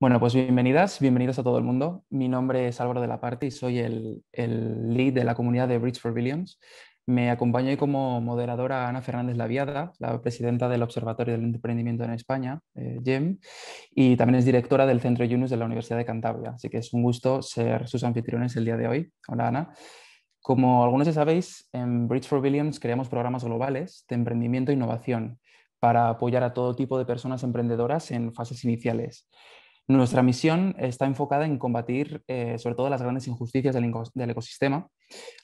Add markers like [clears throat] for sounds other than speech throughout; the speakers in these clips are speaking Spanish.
Bueno, pues bienvenidas, bienvenidos a todo el mundo. Mi nombre es Álvaro de la Parte y soy el, lead de la comunidad de Bridge for Billions. Me acompaña hoy como moderadora Ana Fernández Laviada, la presidenta del Observatorio del Emprendimiento en España, eh, GEM, y también es directora del Centro Yunus de la Universidad de Cantabria. Así que es un gusto ser sus anfitriones el día de hoy. Hola Ana. Como algunos ya sabéis, en Bridge for Billions creamos programas globales de emprendimiento e innovación para apoyar a todo tipo de personas emprendedoras en fases iniciales. Nuestra misión está enfocada en combatir eh, sobre todo las grandes injusticias del, ecosistema,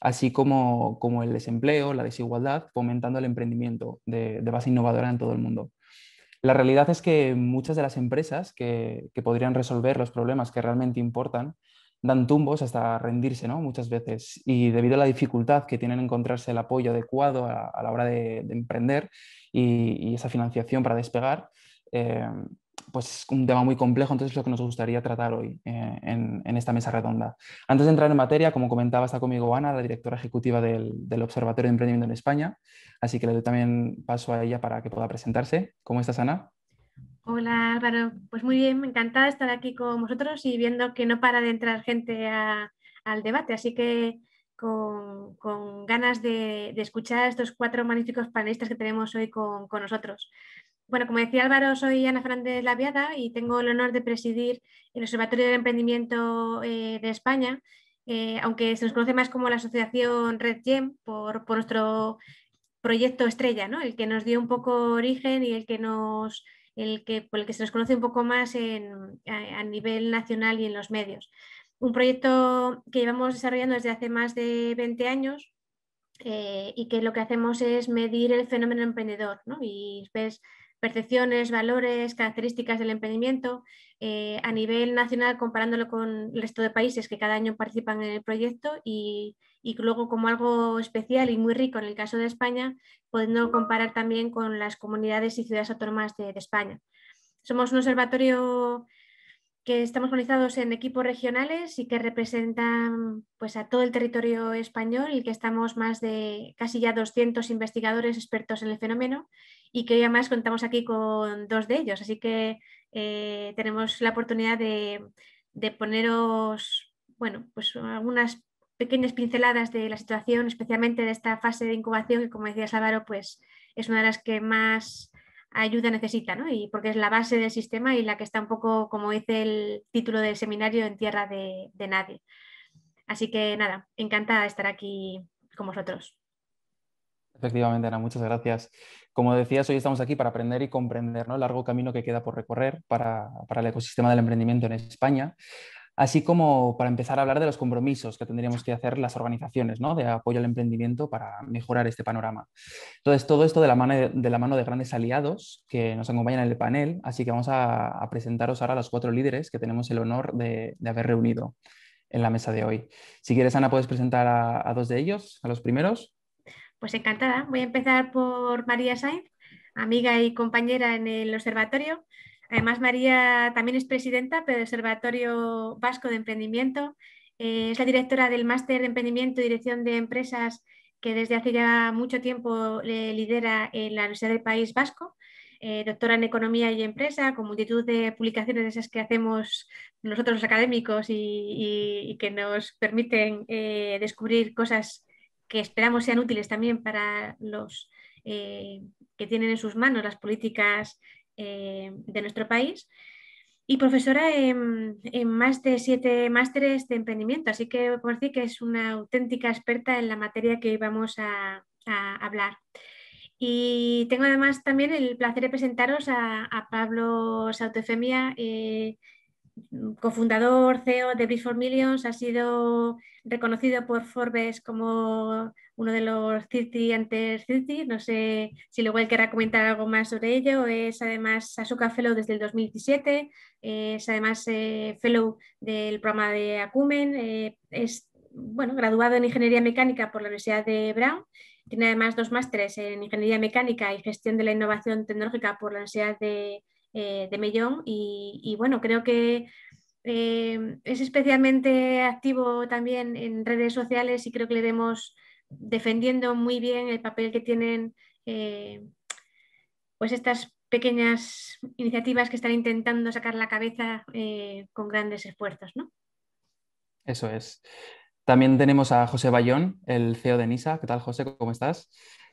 así como, como, el desempleo, la desigualdad, fomentando el emprendimiento de, base innovadora en todo el mundo. La realidad es que muchas de las empresas que, podrían resolver los problemas que realmente importan dan tumbos hasta rendirse muchas veces y debido a la dificultad que tienen encontrarse el apoyo adecuado a, la hora de, emprender y, esa financiación para despegar, eh, pues es un tema muy complejo, entonces es lo que nos gustaría tratar hoy eh, en, esta mesa redonda. Antes de entrar en materia, como comentaba, está conmigo Ana, la directora ejecutiva del, Observatorio de Emprendimiento en España, así que le doy también paso a ella para que pueda presentarse. ¿Cómo estás, Ana? Hola Álvaro, pues muy bien, me de estar aquí con vosotros y viendo que no para de entrar gente al debate, así que con, ganas de, escuchar a estos cuatro magníficos panelistas que tenemos hoy con, con nosotros. Bueno, como decía Álvaro, soy Ana Fernández Laviada y tengo el honor de presidir el Observatorio del Emprendimiento eh, de España, eh, aunque se nos conoce más como la Asociación Red Gem por, nuestro proyecto estrella, el que nos dio un poco origen y el que nos el que, por el que se nos conoce un poco más a, nivel nacional y en los medios. Un proyecto que llevamos desarrollando desde hace más de 20 años, eh, y que lo que hacemos es medir el fenómeno emprendedor y ves percepciones, valores, características del emprendimiento. Eh, a nivel nacional, comparándolo con el resto de países que cada año participan en el proyecto y, luego como algo especial y muy rico en el caso de España, podiendo pues comparar también con las comunidades y ciudades autónomas de, España. Somos un observatorio que estamos organizados en equipos regionales y que representan pues, a todo el territorio español y que estamos más de casi ya 200 investigadores expertos en el fenómeno y que hoy además contamos aquí con dos de ellos. Así que eh, tenemos la oportunidad de, poneros, bueno, pues algunas pequeñas pinceladas de la situación, especialmente de esta fase de incubación que, como decía Álvaro, pues es una de las que más ayuda necesita, ¿no? Y porque es la base del sistema y la que está un poco, como dice el título del seminario, en tierra de, de nadie. Así que nada, encantada de estar aquí con vosotros. Efectivamente, Ana, muchas gracias. Como decías, hoy estamos aquí para aprender y comprender el largo camino que queda por recorrer para, el ecosistema del emprendimiento en España así como para empezar a hablar de los compromisos que tendríamos que hacer las organizaciones de apoyo al emprendimiento para mejorar este panorama. Entonces, todo esto de la mano de, la mano de grandes aliados que nos acompañan en el panel, así que vamos a, presentaros ahora a los cuatro líderes que tenemos el honor de, haber reunido en la mesa de hoy. Si quieres, Ana, puedes presentar a dos de ellos, a los primeros. Pues encantada. Voy a empezar por María Sainz, amiga y compañera en el observatorio. Además, María también es presidenta del Observatorio Vasco de Emprendimiento. Eh, es la directora del Máster de Emprendimiento y Dirección de Empresas que desde hace ya mucho tiempo lidera en la Universidad del País Vasco. Eh, doctora en Economía y Empresa, con multitud de publicaciones esas que hacemos nosotros los académicos y, que nos permiten eh, descubrir cosas que esperamos sean útiles también para los eh, que tienen en sus manos las políticas eh, de nuestro país. Y profesora em, en, más de siete másteres de emprendimiento, así que por decir que es una auténtica experta en la materia que hoy vamos a, hablar. Y tengo además también el placer de presentaros a, Pablo Sautefemia. Eh, cofundador CEO de Bridge for Millions, ha sido reconocido por Forbes como uno de los 30 antes City No sé si luego él querrá comentar algo más sobre ello. Es además Asuka Fellow desde el 2017, es además eh, Fellow del programa de Acumen, eh, es bueno, graduado en Ingeniería Mecánica por la Universidad de Brown. Tiene además dos másteres en Ingeniería Mecánica y Gestión de la Innovación Tecnológica por la Universidad de eh, de Mellón y, bueno, creo que eh, es especialmente activo también en redes sociales y creo que le vemos defendiendo muy bien el papel que tienen eh, pues estas pequeñas iniciativas que están intentando sacar la cabeza con grandes esfuerzos. ¿no? Eso es. También tenemos a José Bayón, el CEO de NISA. ¿Qué tal, José? ¿Cómo estás?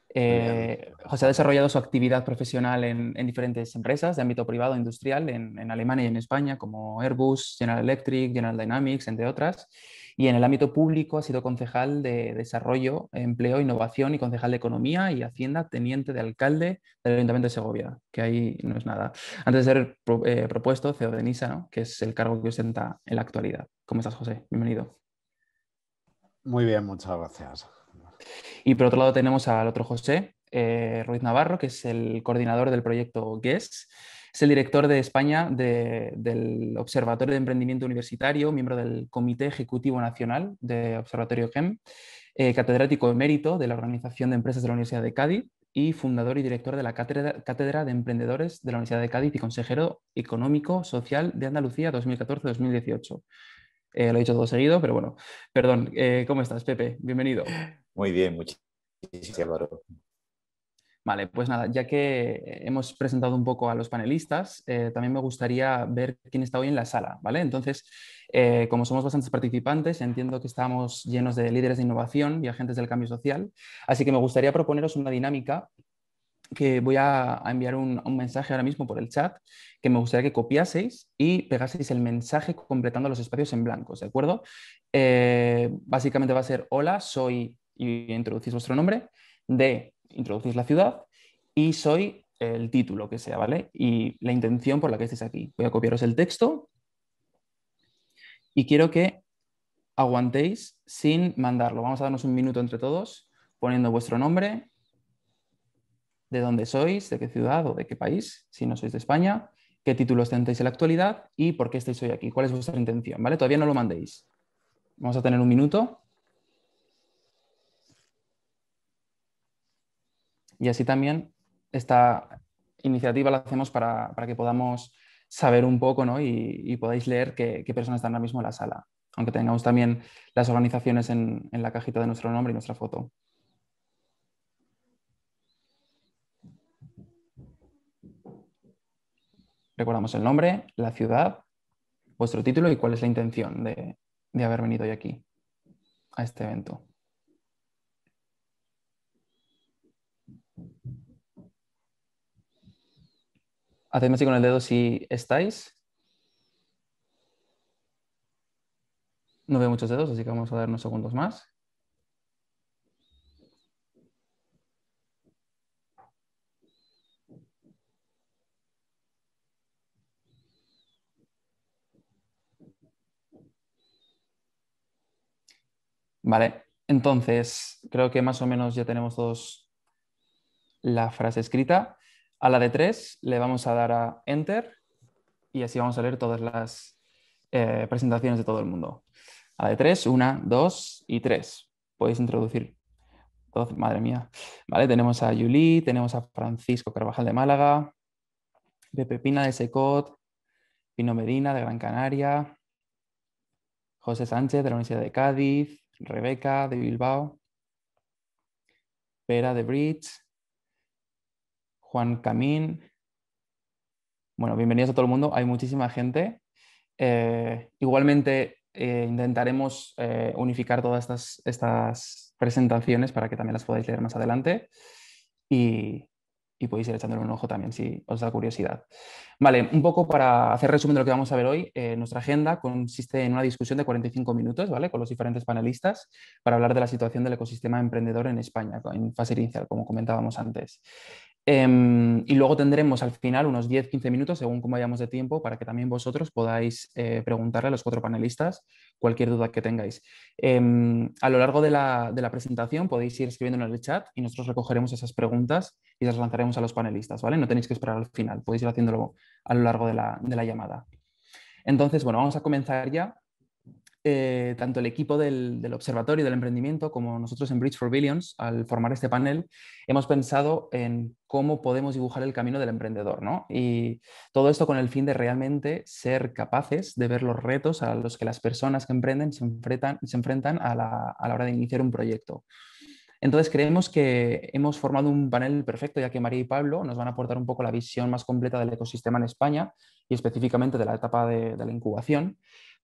José eh, ha desarrollado su actividad profesional en, diferentes empresas de ámbito privado e industrial en, Alemania y en España, como Airbus, General Electric, General Dynamics, entre otras. Y en el ámbito público ha sido concejal de Desarrollo, Empleo, Innovación y concejal de Economía y Hacienda, teniente de alcalde del Ayuntamiento de Segovia, que ahí no es nada. Antes de ser eh, propuesto, CEO de NISA, que es el cargo que ostenta en la actualidad. ¿Cómo estás, José? Bienvenido. Muy bien, muchas gracias. Y por otro lado tenemos al otro José eh, Ruiz Navarro, que es el coordinador del proyecto guests Es el director de España del Observatorio de Emprendimiento Universitario, miembro del Comité Ejecutivo Nacional de Observatorio GEM, eh, catedrático emérito de la Organización de Empresas de la Universidad de Cádiz y fundador y director de la Cátedra, de Emprendedores de la Universidad de Cádiz y consejero económico social de Andalucía 2014-2018. Eh, lo he dicho todo seguido, pero bueno, perdón. ¿Cómo estás, Pepe? Bienvenido. [laughs] Muy bien, muchísimas Álvaro. Vale, pues nada, ya que hemos presentado un poco a los panelistas, eh, también me gustaría ver quién está hoy en la sala, ¿vale? Entonces, eh, como somos bastantes participantes, entiendo que estamos llenos de líderes de innovación y agentes del cambio social, así que me gustaría proponeros una dinámica que voy a, enviar un, mensaje ahora mismo por el chat que me gustaría que copiaseis y pegaseis el mensaje completando los espacios en blanco, ¿de acuerdo? Eh, básicamente va a ser, hola, soy y introducís vuestro nombre, de introducís la ciudad y soy el título que sea, ¿vale? Y la intención por la que estéis aquí. Voy a copiaros el texto y quiero que aguantéis sin mandarlo. Vamos a darnos un minuto entre todos poniendo vuestro nombre, de dónde sois, de qué ciudad o de qué país, si no sois de España, qué títulos tenéis en la actualidad y por qué estáis hoy aquí, cuál es vuestra intención, ¿vale? Todavía no lo mandéis. Vamos a tener un minuto. Y así también esta iniciativa la hacemos para, que podamos saber un poco ¿no? y, podáis leer qué, personas están ahora mismo en la sala, aunque tengamos también las organizaciones en, la cajita de nuestro nombre y nuestra foto. Recordamos el nombre, la ciudad, vuestro título y cuál es la intención de, de haber venido hoy aquí a este evento. Hacedme así con el dedo si estáis. No veo muchos dedos, así que vamos a dar unos segundos más. Vale, entonces creo que más o menos ya tenemos todos la frase escrita. A la de tres le vamos a dar a Enter y así vamos a leer todas las eh, presentaciones de todo el mundo. A la de tres, una, dos y tres. Podéis introducir. madre mía. Vale, tenemos a Yuli, tenemos a Francisco Carvajal de Málaga, Pepe Pina de Secot, Pino Medina de Gran Canaria, José Sánchez de la Universidad de Cádiz, Rebeca de Bilbao, Vera de Bridge, Juan Camín. Bueno, bienvenidos a todo el mundo, hay muchísima gente. Eh, igualmente eh, intentaremos eh, unificar todas estas, estas, presentaciones para que también las podáis leer más adelante y, podéis ir echándole un ojo también si os da curiosidad. Vale, un poco para hacer resumen de lo que vamos a ver hoy, nuestra agenda consiste en una discusión de 45 minutos ¿vale? con los diferentes panelistas para hablar de la situación del ecosistema emprendedor en España en fase inicial, como comentábamos antes. Em, y luego tendremos al final unos 10-15 minutos, según cómo vayamos de tiempo, para que también vosotros podáis eh, preguntarle a los cuatro panelistas cualquier duda que tengáis. Em, a lo largo de la, presentación podéis ir escribiendo en el chat y nosotros recogeremos esas preguntas y las lanzaremos a los panelistas, ¿vale? No tenéis que esperar al final, podéis ir haciéndolo a lo largo de la, de la llamada. Entonces, bueno, vamos a comenzar ya. Eh, tanto el equipo del, Observatorio del Emprendimiento como nosotros en Bridge for Billions, al formar este panel, hemos pensado en cómo podemos dibujar el camino del emprendedor, ¿no? Y todo esto con el fin de realmente ser capaces de ver los retos a los que las personas que emprenden se enfrentan, a, la, hora de iniciar un proyecto. Entonces creemos que hemos formado un panel perfecto, ya que María y Pablo nos van a aportar un poco la visión más completa del ecosistema en España y específicamente de la etapa de la incubación.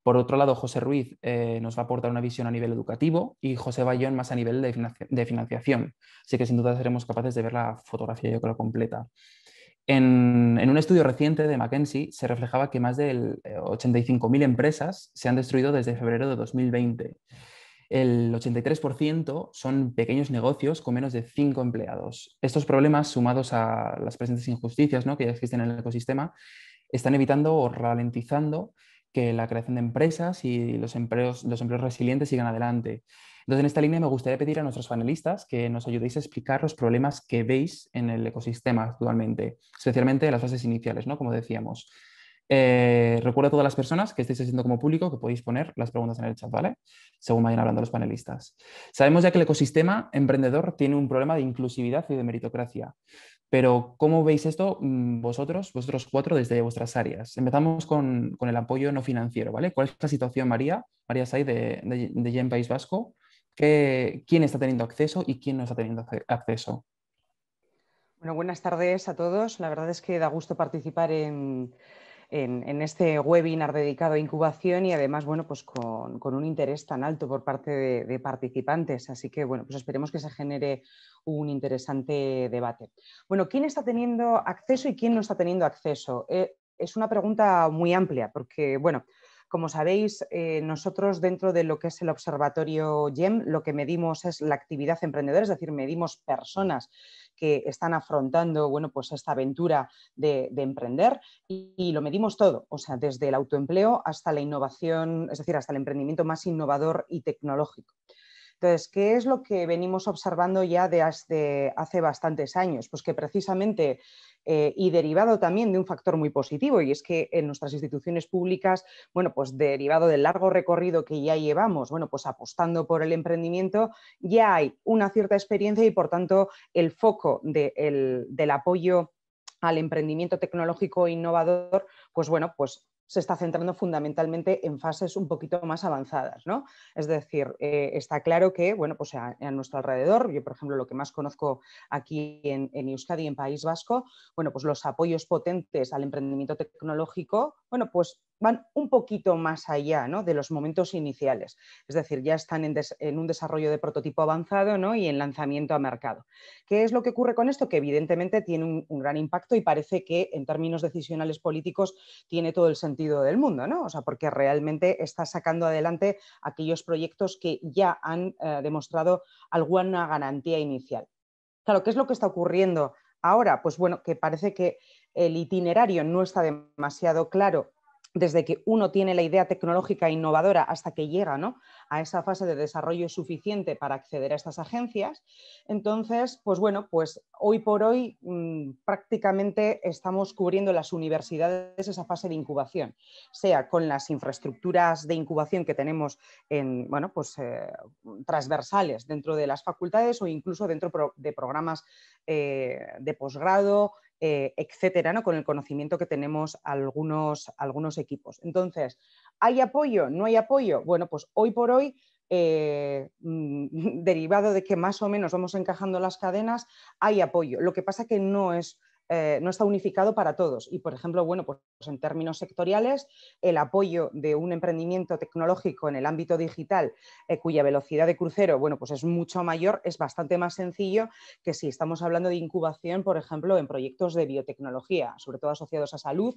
Por otro lado, José Ruiz eh, nos va a aportar una visión a nivel educativo y José Bayón más a nivel de, financiación. Así que sin duda seremos capaces de ver la fotografía, yo creo, completa. En, un estudio reciente de McKinsey se reflejaba que más de 85.000 eh, empresas se han destruido desde febrero de 2020. El 83% son pequeños negocios con menos de 5 empleados. Estos problemas, sumados a las presentes injusticias que ya existen en el ecosistema, están evitando o ralentizando que la creación de empresas y los empleos, los empleos resilientes sigan adelante. Entonces, en esta línea me gustaría pedir a nuestros panelistas que nos ayudéis a explicar los problemas que veis en el ecosistema actualmente, especialmente en las fases iniciales, ¿no? Como decíamos. Eh, recuerdo a todas las personas que estéis haciendo como público que podéis poner las preguntas en el chat, ¿vale? Según vayan hablando los panelistas. Sabemos ya que el ecosistema emprendedor tiene un problema de inclusividad y de meritocracia. Pero, ¿cómo veis esto mm, vosotros, vosotros cuatro, desde vuestras áreas? Empezamos con, el apoyo no financiero, ¿vale? ¿Cuál es la situación, María? María Say, de, de, País Vasco. ¿Quién está teniendo acceso y quién no está teniendo acceso? Bueno, buenas tardes a todos. La verdad es que da gusto participar en, en, este webinar dedicado a incubación y además, bueno, pues con, un interés tan alto por parte de, participantes. Así que, bueno, pues esperemos que se genere un interesante debate. Bueno, ¿quién está teniendo acceso y quién no está teniendo acceso? Eh, es una pregunta muy amplia porque, bueno, como sabéis, eh, nosotros dentro de lo que es el observatorio GEM, lo que medimos es la actividad emprendedora, es decir, medimos personas que están afrontando bueno, pues esta aventura de, emprender y, lo medimos todo, o sea, desde el autoempleo hasta la innovación, es decir, hasta el emprendimiento más innovador y tecnológico. Entonces, ¿qué es lo que venimos observando ya de hace bastantes años? Pues que precisamente eh, y derivado también de un factor muy positivo, y es que en nuestras instituciones públicas, bueno, pues derivado del largo recorrido que ya llevamos, bueno, pues apostando por el emprendimiento, ya hay una cierta experiencia y por tanto el foco del apoyo al emprendimiento tecnológico innovador, pues bueno, pues se está centrando fundamentalmente en fases un poquito más avanzadas, ¿no? Es decir, eh, está claro que, bueno, pues a, nuestro alrededor, yo por ejemplo lo que más conozco aquí en, en Euskadi, en País Vasco, bueno, pues los apoyos potentes al emprendimiento tecnológico, bueno, pues van un poquito más allá de los momentos iniciales. Es decir, ya están en, un desarrollo de prototipo avanzado y en lanzamiento a mercado. ¿Qué es lo que ocurre con esto? Que evidentemente tiene un, gran impacto y parece que en términos decisionales políticos tiene todo el sentido del mundo, porque realmente está sacando adelante aquellos proyectos que ya han eh, demostrado alguna garantía inicial. Claro, ¿qué es lo que está ocurriendo ahora? Pues bueno, que parece que el itinerario no está demasiado claro desde que uno tiene la idea tecnológica innovadora hasta que llega a esa fase de desarrollo suficiente para acceder a estas agencias. Entonces, pues bueno, pues hoy por hoy mm, prácticamente estamos cubriendo las universidades esa fase de incubación, sea con las infraestructuras de incubación que tenemos en, bueno, pues, eh, transversales dentro de las facultades o incluso dentro de programas eh, de posgrado, eh, etcétera, ¿no? con el conocimiento que tenemos algunos, algunos equipos. Entonces, ¿hay apoyo? ¿No hay apoyo? Bueno, pues hoy por hoy eh, [laughs] derivado de que más o menos vamos encajando las cadenas, hay apoyo. Lo que pasa que no es eh, no está unificado para todos. Y, por ejemplo, bueno, pues en términos sectoriales, el apoyo de un emprendimiento tecnológico en el ámbito digital, eh, cuya velocidad de crucero, bueno, pues es mucho mayor, es bastante más sencillo que si estamos hablando de incubación, por ejemplo, en proyectos de biotecnología, sobre todo asociados a salud,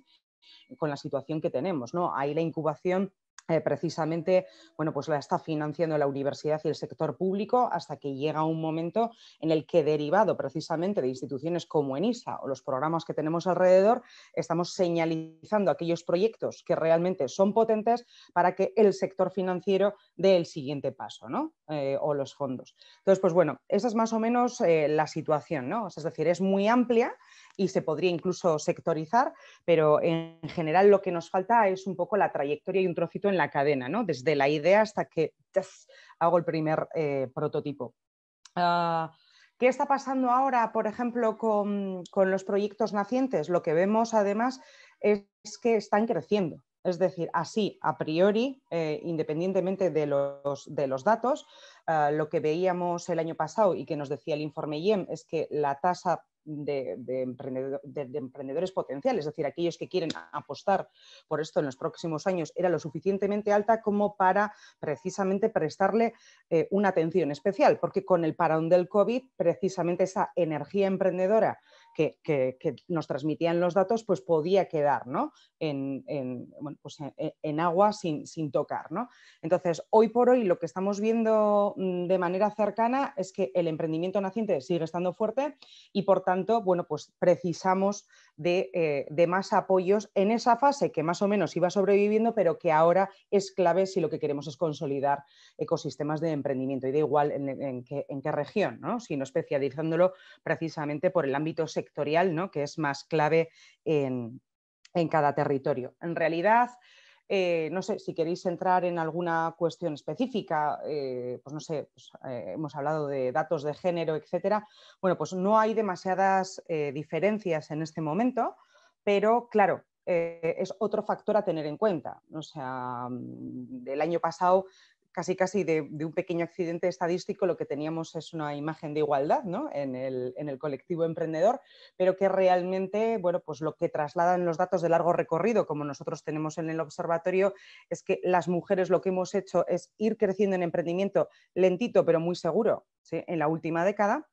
con la situación que tenemos, ¿no? Ahí la incubación eh, precisamente bueno, pues la está financiando la universidad y el sector público hasta que llega un momento en el que derivado precisamente de instituciones como ENISA o los programas que tenemos alrededor, estamos señalizando aquellos proyectos que realmente son potentes para que el sector financiero dé el siguiente paso ¿no? Eh, o los fondos. Entonces, pues bueno, esa es más o menos eh, la situación, ¿no? es decir, es muy amplia y se podría incluso sectorizar, pero en general lo que nos falta es un poco la trayectoria y un trocito en la cadena, ¿no? desde la idea hasta que hago el primer eh, prototipo. Ah, ¿Qué está pasando ahora, por ejemplo, con, los proyectos nacientes? Lo que vemos además es, que están creciendo. Es decir, así, a priori, eh, independientemente de los, de los datos, ah, lo que veíamos el año pasado y que nos decía el informe IEM es que la tasa de, emprendedores potenciales, es decir, aquellos que quieren apostar por esto en los próximos años, era lo suficientemente alta como para precisamente prestarle eh, una atención especial, porque con el parón del COVID, precisamente esa energía emprendedora que, nos transmitían los datos, pues podía quedar ¿no? en, pues agua sin, tocar. ¿no? Entonces, hoy por hoy lo que estamos viendo mm, de manera cercana es que el emprendimiento naciente sigue estando fuerte y, por tanto, bueno, pues precisamos eh, de, más apoyos en esa fase que más o menos iba sobreviviendo, pero que ahora es clave si lo que queremos es consolidar ecosistemas de emprendimiento y da igual en, qué, en qué región, ¿no? sino especializándolo precisamente por el ámbito sectorial ¿no? que es más clave en, cada territorio. En realidad, eh, no sé, si queréis entrar en alguna cuestión específica, eh, pues no sé, pues, eh, hemos hablado de datos de género, etcétera. Bueno, pues no hay demasiadas diferencias en este momento, pero claro, es otro factor a tener en cuenta. O sea, mm, el año pasado casi casi de, un pequeño accidente estadístico lo que teníamos es una imagen de igualdad ¿no? en, el, colectivo emprendedor, pero que realmente bueno, pues lo que trasladan los datos de largo recorrido, como nosotros tenemos en el observatorio, es que las mujeres lo que hemos hecho es ir creciendo en emprendimiento lentito pero muy seguro en la última década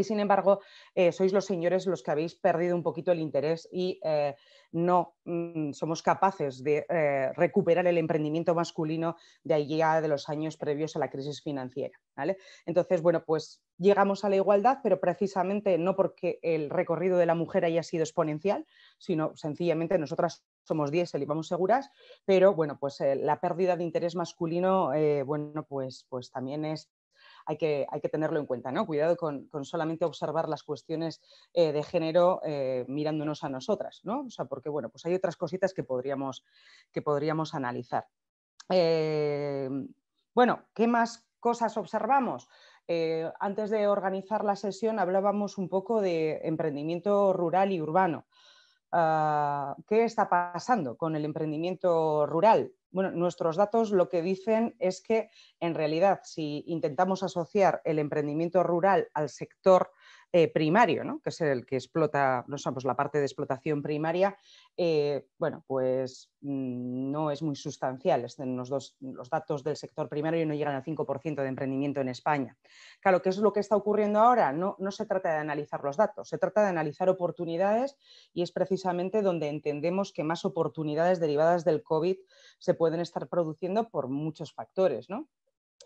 y sin embargo eh, sois los señores los que habéis perdido un poquito el interés y eh, no mm, somos capaces de eh, recuperar el emprendimiento masculino de allí a de los años previos a la crisis financiera. ¿vale? Entonces, bueno, pues llegamos a la igualdad, pero precisamente no porque el recorrido de la mujer haya sido exponencial, sino sencillamente nosotras somos diésel y vamos seguras, pero bueno, pues la pérdida de interés masculino, bueno, pues, pues también es hay que, tenerlo en cuenta, ¿no? Cuidado con, solamente observar las cuestiones eh, de género eh, mirándonos a nosotras, ¿no? O sea, porque bueno, pues hay otras cositas que podríamos, que podríamos analizar. Eh, bueno, ¿qué más cosas observamos? antes de organizar la sesión hablábamos un poco de emprendimiento rural y urbano. Ah, ¿Qué está pasando con el emprendimiento rural? Bueno, nuestros datos lo que dicen es que en realidad si intentamos asociar el emprendimiento rural al sector eh, primario, ¿no? que es el que explota, no pues la parte de explotación primaria, eh, bueno, pues mm, no es muy sustancial. Los, los datos del sector primario no llegan al 5% de emprendimiento en España. Claro, ¿qué es lo que está ocurriendo ahora? No, no se trata de analizar los datos, se trata de analizar oportunidades y es precisamente donde entendemos que más oportunidades derivadas del COVID se pueden estar produciendo por muchos factores, ¿no?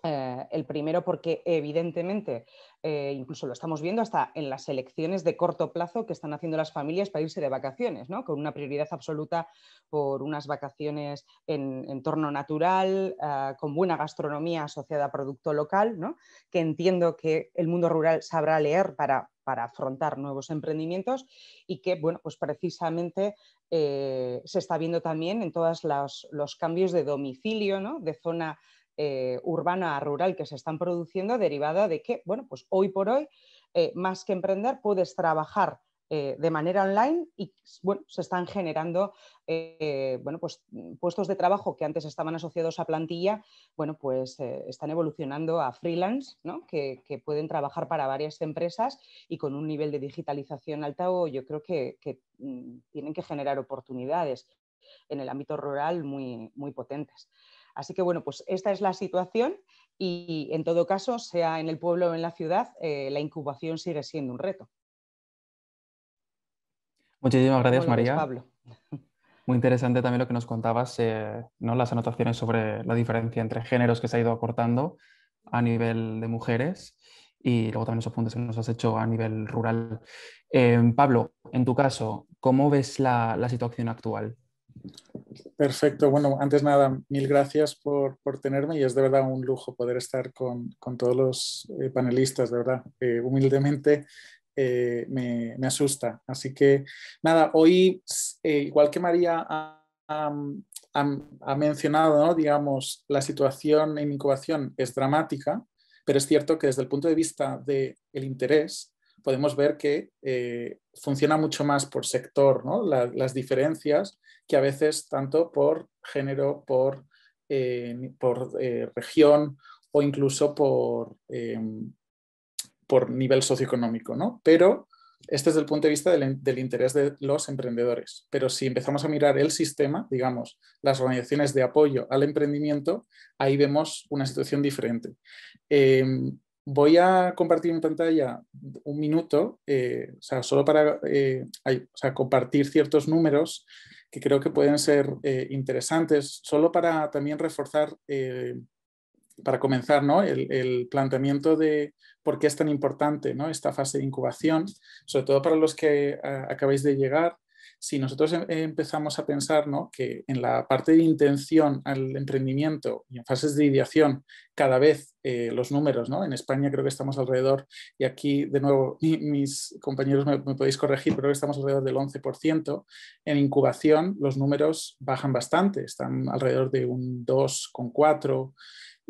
Eh, el primero porque evidentemente, eh, incluso lo estamos viendo hasta en las elecciones de corto plazo que están haciendo las familias para irse de vacaciones, con una prioridad absoluta por unas vacaciones en entorno natural, ah, con buena gastronomía asociada a producto local, que entiendo que el mundo rural sabrá leer para, afrontar nuevos emprendimientos y que, bueno, pues precisamente eh, se está viendo también en todos los cambios de domicilio, de zona eh, urbana a rural que se están produciendo derivada de que, bueno, pues hoy por hoy, eh, más que emprender, puedes trabajar eh, de manera online y se están generando pues, puestos de trabajo que antes estaban asociados a plantilla, bueno, pues están evolucionando a freelance, que, pueden trabajar para varias empresas y con un nivel de digitalización alto yo creo que, mm, tienen que generar oportunidades en el ámbito rural muy potentes. Así que bueno, pues esta es la situación y en todo caso, sea en el pueblo o en la ciudad, eh, la incubación sigue siendo un reto. Muchísimas gracias, María. Pablo. [laughs] Muy interesante también lo que nos contabas, eh, las anotaciones sobre la diferencia entre géneros que se ha ido acortando a nivel de mujeres y luego también los apuntes que nos has hecho a nivel rural. Eh, Pablo, en tu caso, ¿cómo ves la situación actual? Perfecto. Bueno, antes nada, mil gracias por, tenerme y es de verdad un lujo poder estar con, todos los eh, panelistas, de verdad. Eh, humildemente eh, me, asusta. Así que nada, hoy, igual que María ha, ha, mencionado, ¿no? digamos, la situación en incubación es dramática, pero es cierto que desde el punto de vista del el interés, podemos ver que eh, funciona mucho más por sector, ¿no? las diferencias que a veces tanto por género, por, eh, por eh, región o incluso por, em, por nivel socioeconómico, ¿no? Pero este es el punto de vista del, interés de los emprendedores. Pero si empezamos a mirar el sistema, digamos, las organizaciones de apoyo al emprendimiento, ahí vemos una situación diferente. Em, Voy a compartir en pantalla un minuto, eh, solo para eh, compartir ciertos números que creo que pueden ser eh, interesantes, solo para también reforzar, para comenzar, ¿no? el, planteamiento de por qué es tan importante ¿no? esta fase de incubación, sobre todo para los que acabáis de llegar si nosotros em, empezamos a pensar ¿no? que en la parte de intención al emprendimiento y en fases de ideación, cada vez eh, los números, ¿no? en España creo que estamos alrededor, y aquí de nuevo mis compañeros me, podéis corregir, pero estamos alrededor del 11%, en incubación los números bajan bastante, están alrededor de un 2,4%.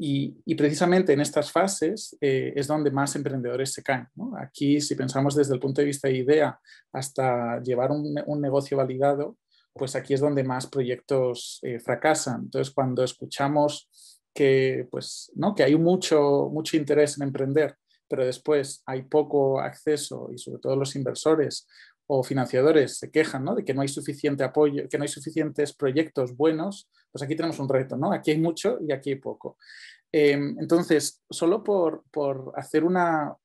Y, precisamente en estas fases eh, es donde más emprendedores se caen. Aquí, si pensamos desde el punto de vista de idea hasta llevar un, negocio validado, pues aquí es donde más proyectos eh, fracasan. Entonces, cuando escuchamos que, pues, ¿no? que hay mucho, mucho interés en emprender, pero después hay poco acceso y sobre todo los inversores o financiadores se quejan ¿no? de que no hay suficiente apoyo, que no hay suficientes proyectos buenos, pues aquí tenemos un reto, ¿no? Aquí hay mucho y aquí hay poco. Em, entonces, solo por, hacer una,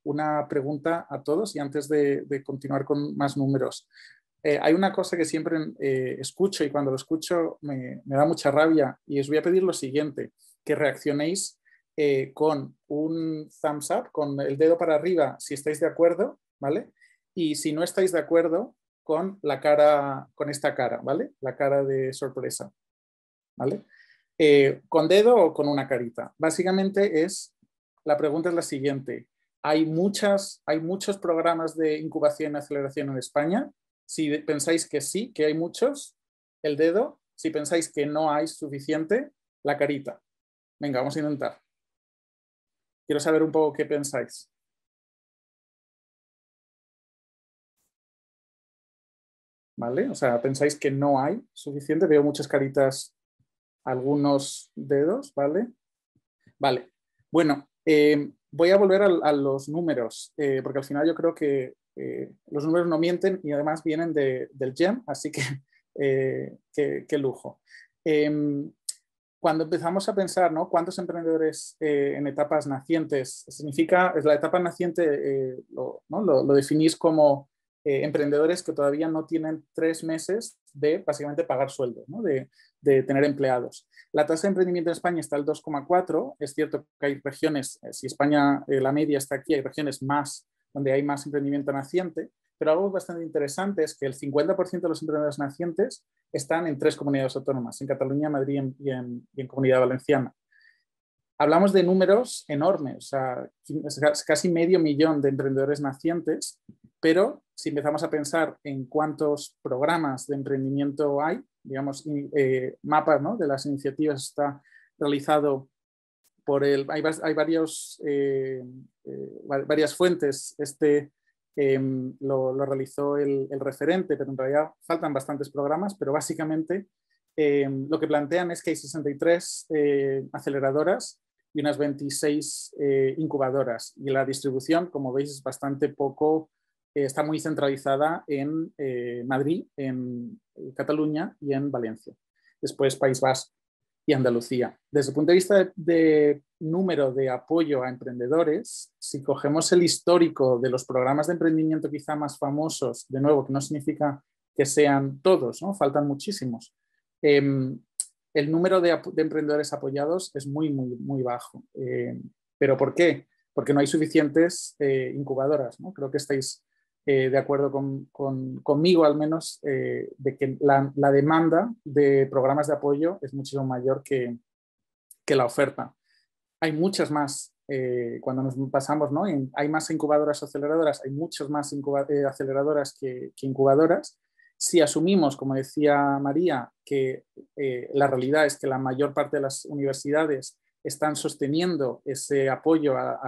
pregunta a todos y antes de, continuar con más números, eh, hay una cosa que siempre eh, escucho y cuando lo escucho me, me, da mucha rabia y os voy a pedir lo siguiente, que reaccionéis eh, con un thumbs up, con el dedo para arriba si estáis de acuerdo, ¿vale? y si no estáis de acuerdo con la cara, con esta cara, ¿vale? La cara de sorpresa, ¿vale? Eh, ¿Con dedo o con una carita? Básicamente es, la pregunta es la siguiente. Hay, muchas, hay muchos programas de incubación y aceleración en España. Si pensáis que sí, que hay muchos, el dedo. Si pensáis que no hay suficiente, la carita. Venga, vamos a intentar. Quiero saber un poco qué pensáis. ¿vale? O sea, pensáis que no hay suficiente, veo muchas caritas, algunos dedos, ¿vale? Vale, bueno, eh, voy a volver a, los números, eh, porque al final yo creo que eh, los números no mienten y además vienen del GEM, así que [laughs] qué, lujo. Em, cuando empezamos a pensar, ¿no? ¿Cuántos emprendedores en etapas nacientes? Significa, es la etapa naciente, ¿no? lo definís como eh, emprendedores que todavía no tienen tres meses de básicamente pagar sueldo, de, tener empleados. La tasa de emprendimiento en España está al 2,4. Es cierto que hay regiones, eh, si España eh, la media está aquí, hay regiones más donde hay más emprendimiento naciente, pero algo bastante interesante es que el 50% de los emprendedores nacientes están en tres comunidades autónomas, en Cataluña, Madrid y en Comunidad Valenciana hablamos de números enormes, o sea, casi medio millón de emprendedores nacientes, pero si empezamos a pensar en cuántos programas de emprendimiento hay, digamos, eh, mapas de las iniciativas está realizado por el, hay, varios, eh, eh, varias fuentes, este em, lo, lo, realizó el, el, referente, pero en realidad faltan bastantes programas, pero básicamente em, lo que plantean es que hay 63 eh, aceleradoras y unas 26 eh, incubadoras. Y la distribución, como veis, es bastante poco, eh, está muy centralizada en eh, Madrid, en Cataluña y en Valencia. Después País Vasco y Andalucía. Desde el punto de vista de, número de apoyo a emprendedores, si cogemos el histórico de los programas de emprendimiento quizá más famosos, de nuevo, que no significa que sean todos, ¿no? faltan muchísimos. Em, el número de, emprendedores apoyados es muy, muy, muy bajo. Eh, ¿Pero por qué? Porque no hay suficientes eh, incubadoras. ¿no? Creo que estáis eh, de acuerdo con, conmigo, al menos, de que la, demanda de programas de apoyo es mucho mayor que, que la oferta. Hay muchas más. cuando nos pasamos, ¿no? hay más incubadoras o aceleradoras, hay muchas más aceleradoras que incubadoras si asumimos, como decía María, que eh, la realidad es que la mayor parte de las universidades están sosteniendo ese apoyo a,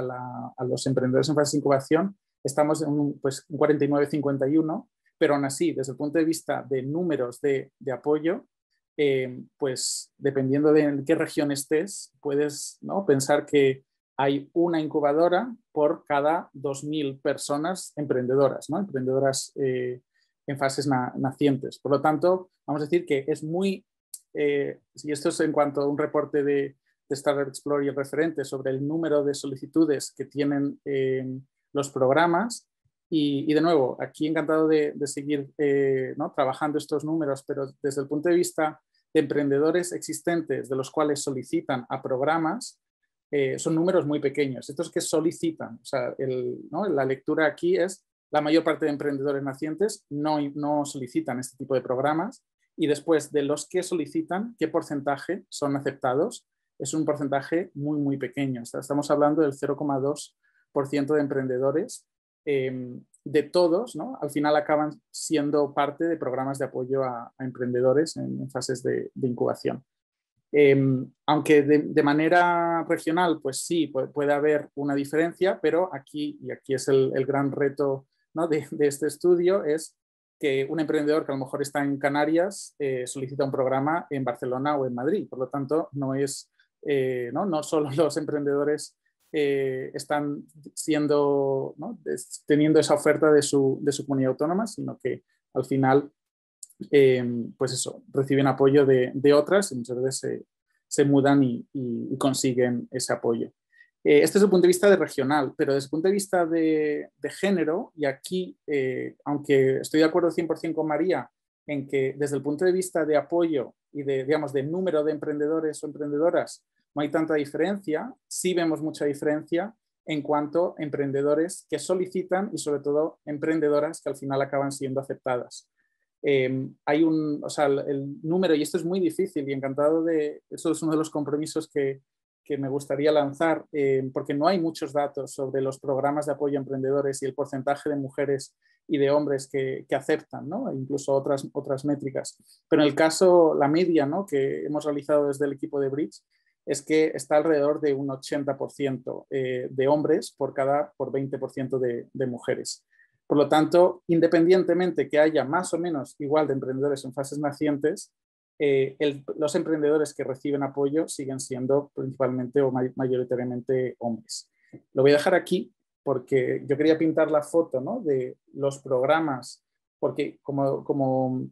los emprendedores en fase de incubación, estamos en un, pues, 49-51, pero aún así, desde el punto de vista de números de, apoyo, eh, pues dependiendo de en qué región estés, puedes ¿no? pensar que hay una incubadora por cada 2.000 personas emprendedoras, ¿no? emprendedoras eh, en fases nacientes. Por lo tanto, vamos a decir que es muy, eh, y esto es en cuanto a un reporte de, de Startup Explorer referente sobre el número de solicitudes que tienen eh, los programas. Y, de nuevo, aquí encantado de, seguir eh, ¿no? trabajando estos números, pero desde el punto de vista de emprendedores existentes, de los cuales solicitan a programas, son números muy pequeños. Estos que solicitan, o sea, la lectura aquí es la mayor parte de emprendedores nacientes no, solicitan este tipo de programas y después de los que solicitan, ¿qué porcentaje son aceptados? Es un porcentaje muy, muy pequeño. Estamos hablando del 0,2% de emprendedores. Em, de todos, ¿no? al final acaban siendo parte de programas de apoyo a, emprendedores en, fases de, incubación. Em, aunque de, manera regional, pues sí, puede, haber una diferencia, pero aquí, y aquí es el gran reto ¿no? de, este estudio es que un emprendedor que a lo mejor está en Canarias eh, solicita un programa en Barcelona o en Madrid. Por lo tanto, no es, eh, ¿no? solo [laughs] los emprendedores eh, están siendo, teniendo esa oferta de su, de comunidad autónoma, sino que al final, pues eso, reciben apoyo de, otras y muchas veces se, mudan y consiguen ese apoyo. Eh, este es el punto de vista de regional, pero desde el punto de vista de, género, y aquí, eh, aunque estoy de acuerdo 100% con María en que desde el punto de vista de apoyo y de, digamos, de número de emprendedores o emprendedoras, no hay tanta diferencia, sí vemos mucha diferencia en cuanto a emprendedores que solicitan y sobre todo emprendedoras que al final acaban siendo aceptadas. Em, hay un, o sea, el, número, y esto es muy difícil y encantado de, eso es uno de los compromisos que, que me gustaría lanzar, eh, porque no hay muchos datos sobre los programas de apoyo a emprendedores y el porcentaje de mujeres y de hombres que, aceptan, ¿no? E incluso otras, otras métricas. Pero en el caso, la media ¿no? que hemos realizado desde el equipo de Bridge es que está alrededor de un 80% eh, de hombres por cada por 20% de, de mujeres. Por lo tanto, independientemente que haya más o menos igual de emprendedores en fases nacientes, eh, los emprendedores que reciben apoyo siguen siendo principalmente o mayoritariamente hombres. Lo voy a dejar aquí porque yo quería pintar la foto de los programas, porque como, como,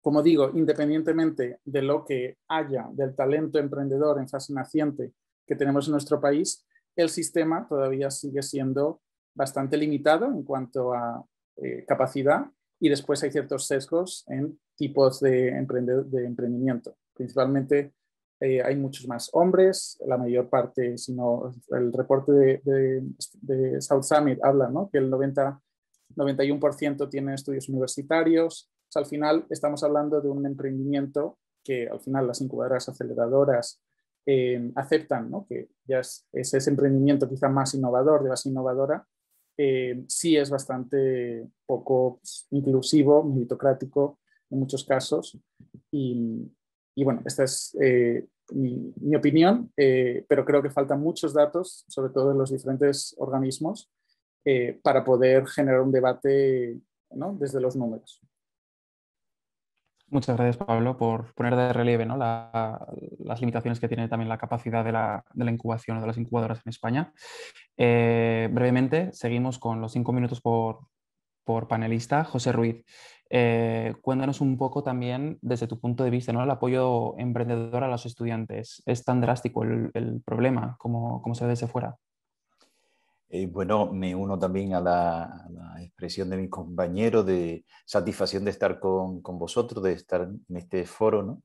como digo, independientemente de lo que haya del talento emprendedor en fase naciente que tenemos en nuestro país, el sistema todavía sigue siendo bastante limitado en cuanto a eh, capacidad y después hay ciertos sesgos en tipos de, de emprendimiento. Principalmente eh, hay muchos más hombres, la mayor parte, si no, el reporte de, South Summit habla ¿no? que el 90, 91% tiene estudios universitarios. al final estamos hablando de un emprendimiento que al final las incubadoras aceleradoras eh, aceptan, ¿no? que ya es, es, ese emprendimiento quizá más innovador, de base innovadora, eh, sí es bastante poco pues, inclusivo, meritocrático en muchos casos. Y, bueno, esta es eh, mi, opinión, eh, pero creo que faltan muchos datos, sobre todo en los diferentes organismos, para poder generar un debate desde los números. Muchas gracias, Pablo, por poner de relieve las limitaciones que tiene también la capacidad de la, incubación o de las incubadoras en España. Eh, brevemente, seguimos con los cinco minutos por, panelista, José Ruiz. Eh, cuéntanos un poco también desde tu punto de vista, El apoyo emprendedor a los estudiantes. ¿Es tan drástico el, problema como, como se ve desde fuera? Eh, bueno, me uno también a la, expresión de mi compañero de satisfacción de estar con, con vosotros, de estar en este foro,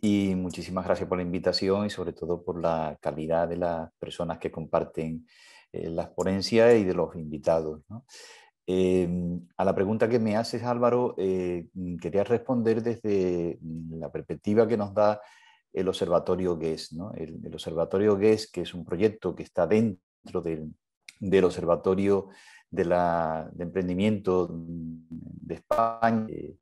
Y muchísimas gracias por la invitación y sobre todo por la calidad de las personas que comparten la eh, las ponencias y de los invitados. Em, a la pregunta que me haces, Álvaro, eh, quería responder desde la perspectiva que nos da el Observatorio GES. ¿no? el Observatorio GES, que es un proyecto que está dentro del del Observatorio de, la, Emprendimiento de España. Eh,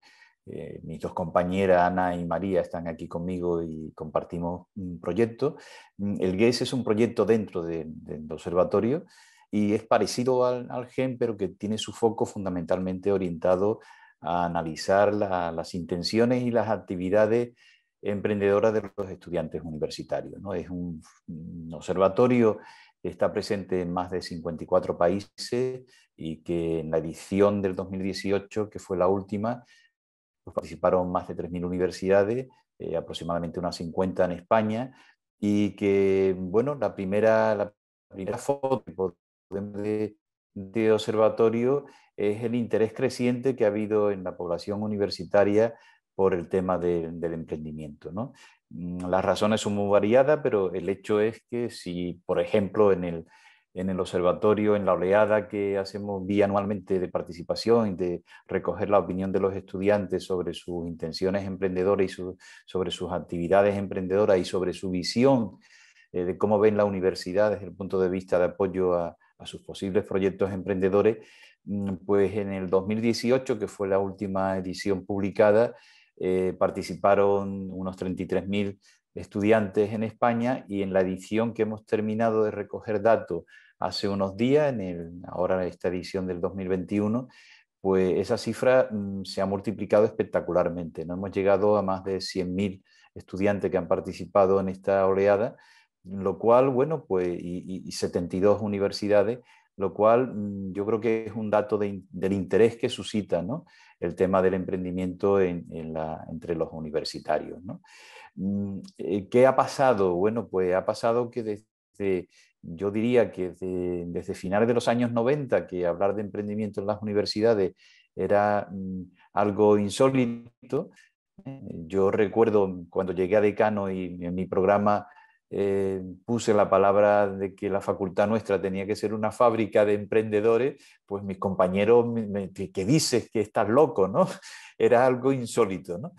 eh, mis dos compañeras Ana y María están aquí conmigo y compartimos un proyecto. Mm, el GES es un proyecto dentro del observatorio y es parecido al, GEM, pero que tiene su foco fundamentalmente orientado a analizar las intenciones y las actividades emprendedoras de los estudiantes universitarios. Es un observatorio está presente en más de 54 países y que en la edición del 2018, que fue la última, pues participaron más de 3.000 universidades, eh, aproximadamente unas 50 en España, y que, bueno, la primera, la primera foto de, observatorio es el interés creciente que ha habido en la población universitaria por el tema del emprendimiento. ¿no? Mm, las razones son muy variadas, pero el hecho es que si, por ejemplo, en el, observatorio, en la oleada que hacemos bianualmente de participación y de recoger la opinión de los estudiantes sobre sus intenciones emprendedoras y sobre sus actividades emprendedoras y sobre su visión eh, de cómo ven la universidad desde el punto de vista de apoyo a sus posibles proyectos emprendedores, mm, pues en el 2018, que fue la última edición publicada, eh, participaron unos 33.000 estudiantes en España y en la edición que hemos terminado de recoger datos hace unos días, en ahora esta edición del 2021, pues esa cifra mm, se ha multiplicado espectacularmente. No hemos llegado a más de 100.000 estudiantes que han participado en esta oleada, lo cual, bueno, pues y, 72 universidades, lo cual mm, yo creo que es un dato del interés que suscita, ¿no? el tema del emprendimiento entre los universitarios. Mm, eh, ¿Qué ha pasado? Bueno, pues ha pasado que desde, yo diría que desde, desde finales de los años 90, que hablar de emprendimiento en las universidades era mm, algo insólito, eh, yo recuerdo cuando llegué a decano y en mi programa eh, puse la palabra de que la facultad nuestra tenía que ser una fábrica de emprendedores, pues mis compañeros, que, dices que estás loco, ¿no? [laughs] Era algo insólito, ¿no?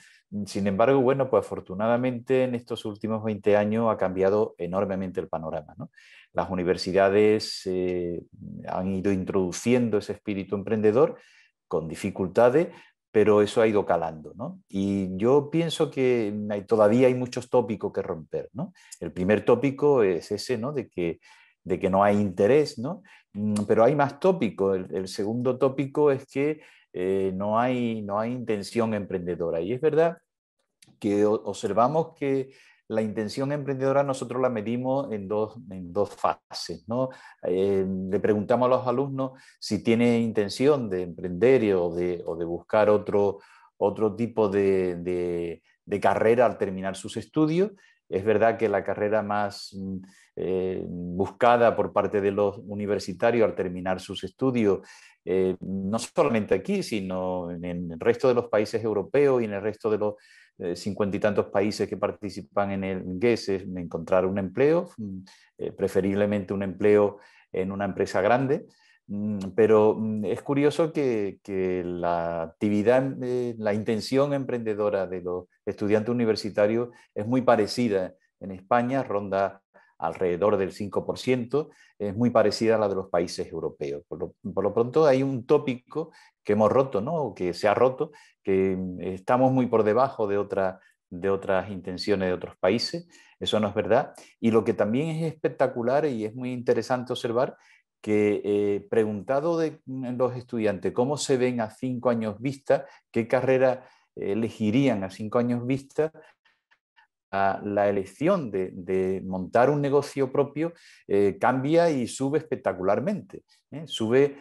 Sin embargo, bueno, pues afortunadamente en estos últimos 20 años ha cambiado enormemente el panorama, ¿no? Las universidades eh, han ido introduciendo ese espíritu emprendedor con dificultades, pero eso ha ido calando. Y yo pienso que todavía hay muchos tópicos que romper. ¿no? El primer tópico es ese, ¿no? de, que, de que no hay interés, mm, pero hay más tópicos. El, segundo tópico es que eh, no, hay, no hay intención emprendedora. Y es verdad que observamos que la intención emprendedora nosotros la medimos en dos, en dos fases. Eh, le preguntamos a los alumnos si tiene intención de emprender o de, buscar otro, otro tipo de, carrera al terminar sus estudios. Es verdad que la carrera más mm, eh, buscada por parte de los universitarios al terminar sus estudios, eh, no solamente aquí, sino en el resto de los países europeos y en el resto de los eh, cincuenta y tantos países que participan en el GESE, e encontrar un empleo, mm, eh, preferiblemente un empleo en una empresa grande. Mm, pero mm, es curioso que, la actividad, eh, la intención emprendedora de los estudiantes universitarios es muy parecida en España, ronda alrededor del 5%, es muy parecida a la de los países europeos. Por lo, pronto hay un tópico que hemos roto, ¿no? que se ha roto, que mm, estamos muy por debajo de, otra, de otras intenciones de otros países, eso no es verdad. Y lo que también es espectacular y es muy interesante observar, que eh, preguntado de mm, los estudiantes cómo se ven a cinco años vista, qué carrera elegirían a cinco años vista, la elección de, montar un negocio propio eh, cambia y sube espectacularmente. ¿eh? Sube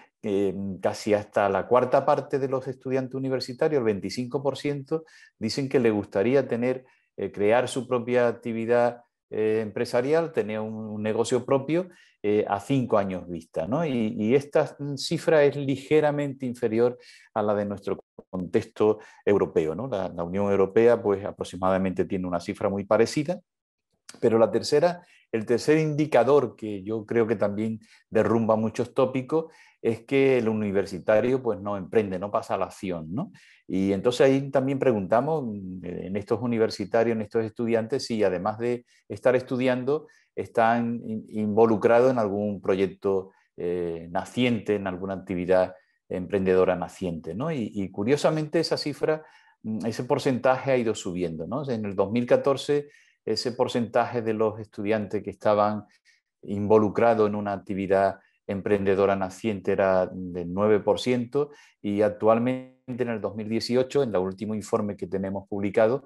casi hasta la cuarta parte de los estudiantes universitarios, el 25%, dicen que le gustaría tener, eh, crear su propia actividad eh, empresarial, tener un, negocio propio eh, a cinco años vista. ¿no? Y, esta cifra es ligeramente inferior a la de nuestro contexto europeo. La, la Unión Europea pues, aproximadamente tiene una cifra muy parecida, pero la tercera, el tercer indicador que yo creo que también derrumba muchos tópicos es que el universitario pues no emprende, no pasa a la acción, ¿no? Y entonces ahí también preguntamos mm, eh, en estos universitarios, en estos estudiantes, si además de estar estudiando, están involucrados en algún proyecto eh, naciente, en alguna actividad emprendedora naciente, ¿no? Y, curiosamente esa cifra, mm, ese porcentaje ha ido subiendo, En el 2014 ese porcentaje de los estudiantes que estaban involucrados en una actividad emprendedora naciente era del 9% y actualmente en el 2018, en el último informe que tenemos publicado,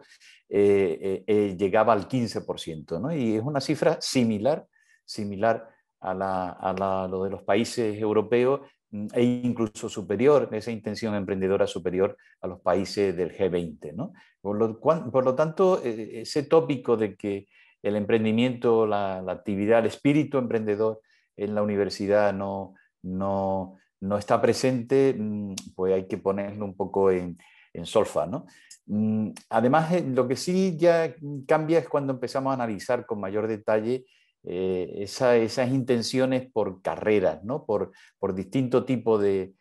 eh, eh, eh, llegaba al 15%. ¿no? Y es una cifra similar, similar a, la, lo de los países europeos mm, e incluso superior, esa intención emprendedora superior a los países del G20. Por, lo, por, lo, tanto, e, e, ese tópico de que el emprendimiento, la actividad, el espíritu emprendedor en la universidad no, no, está presente, mm, pues hay que ponerlo un poco en, solfa. ¿no? Mm, además, eh, lo que sí ya cambia es cuando empezamos a analizar con mayor detalle eh, esas intenciones por carreras, ¿no? por, por distinto tipo de,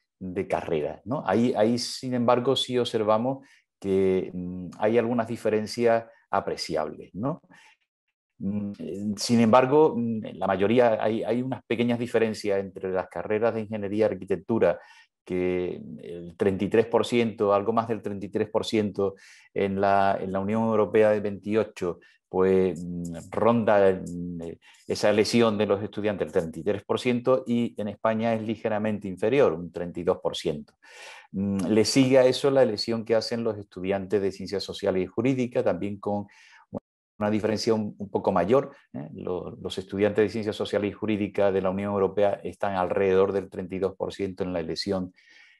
carreras. ¿no? Ahí, ahí, sin embargo, sí observamos que mm, hay algunas diferencias apreciables. ¿no? Mm, eh, sin embargo, mm, la mayoría hay, unas pequeñas diferencias entre las carreras de ingeniería y arquitectura que el 33%, algo más del 33% en la, en la, Unión Europea de 28, pues mm, ronda eh, esa lesión de los estudiantes, el 33%, y en España es ligeramente inferior, un 32%. Le sigue a eso la lesión que hacen los estudiantes de ciencias sociales y jurídicas, también con una diferencia un, poco mayor. ¿eh? Los, estudiantes de Ciencias Sociales y Jurídicas de la Unión Europea están alrededor del 32% en la elección,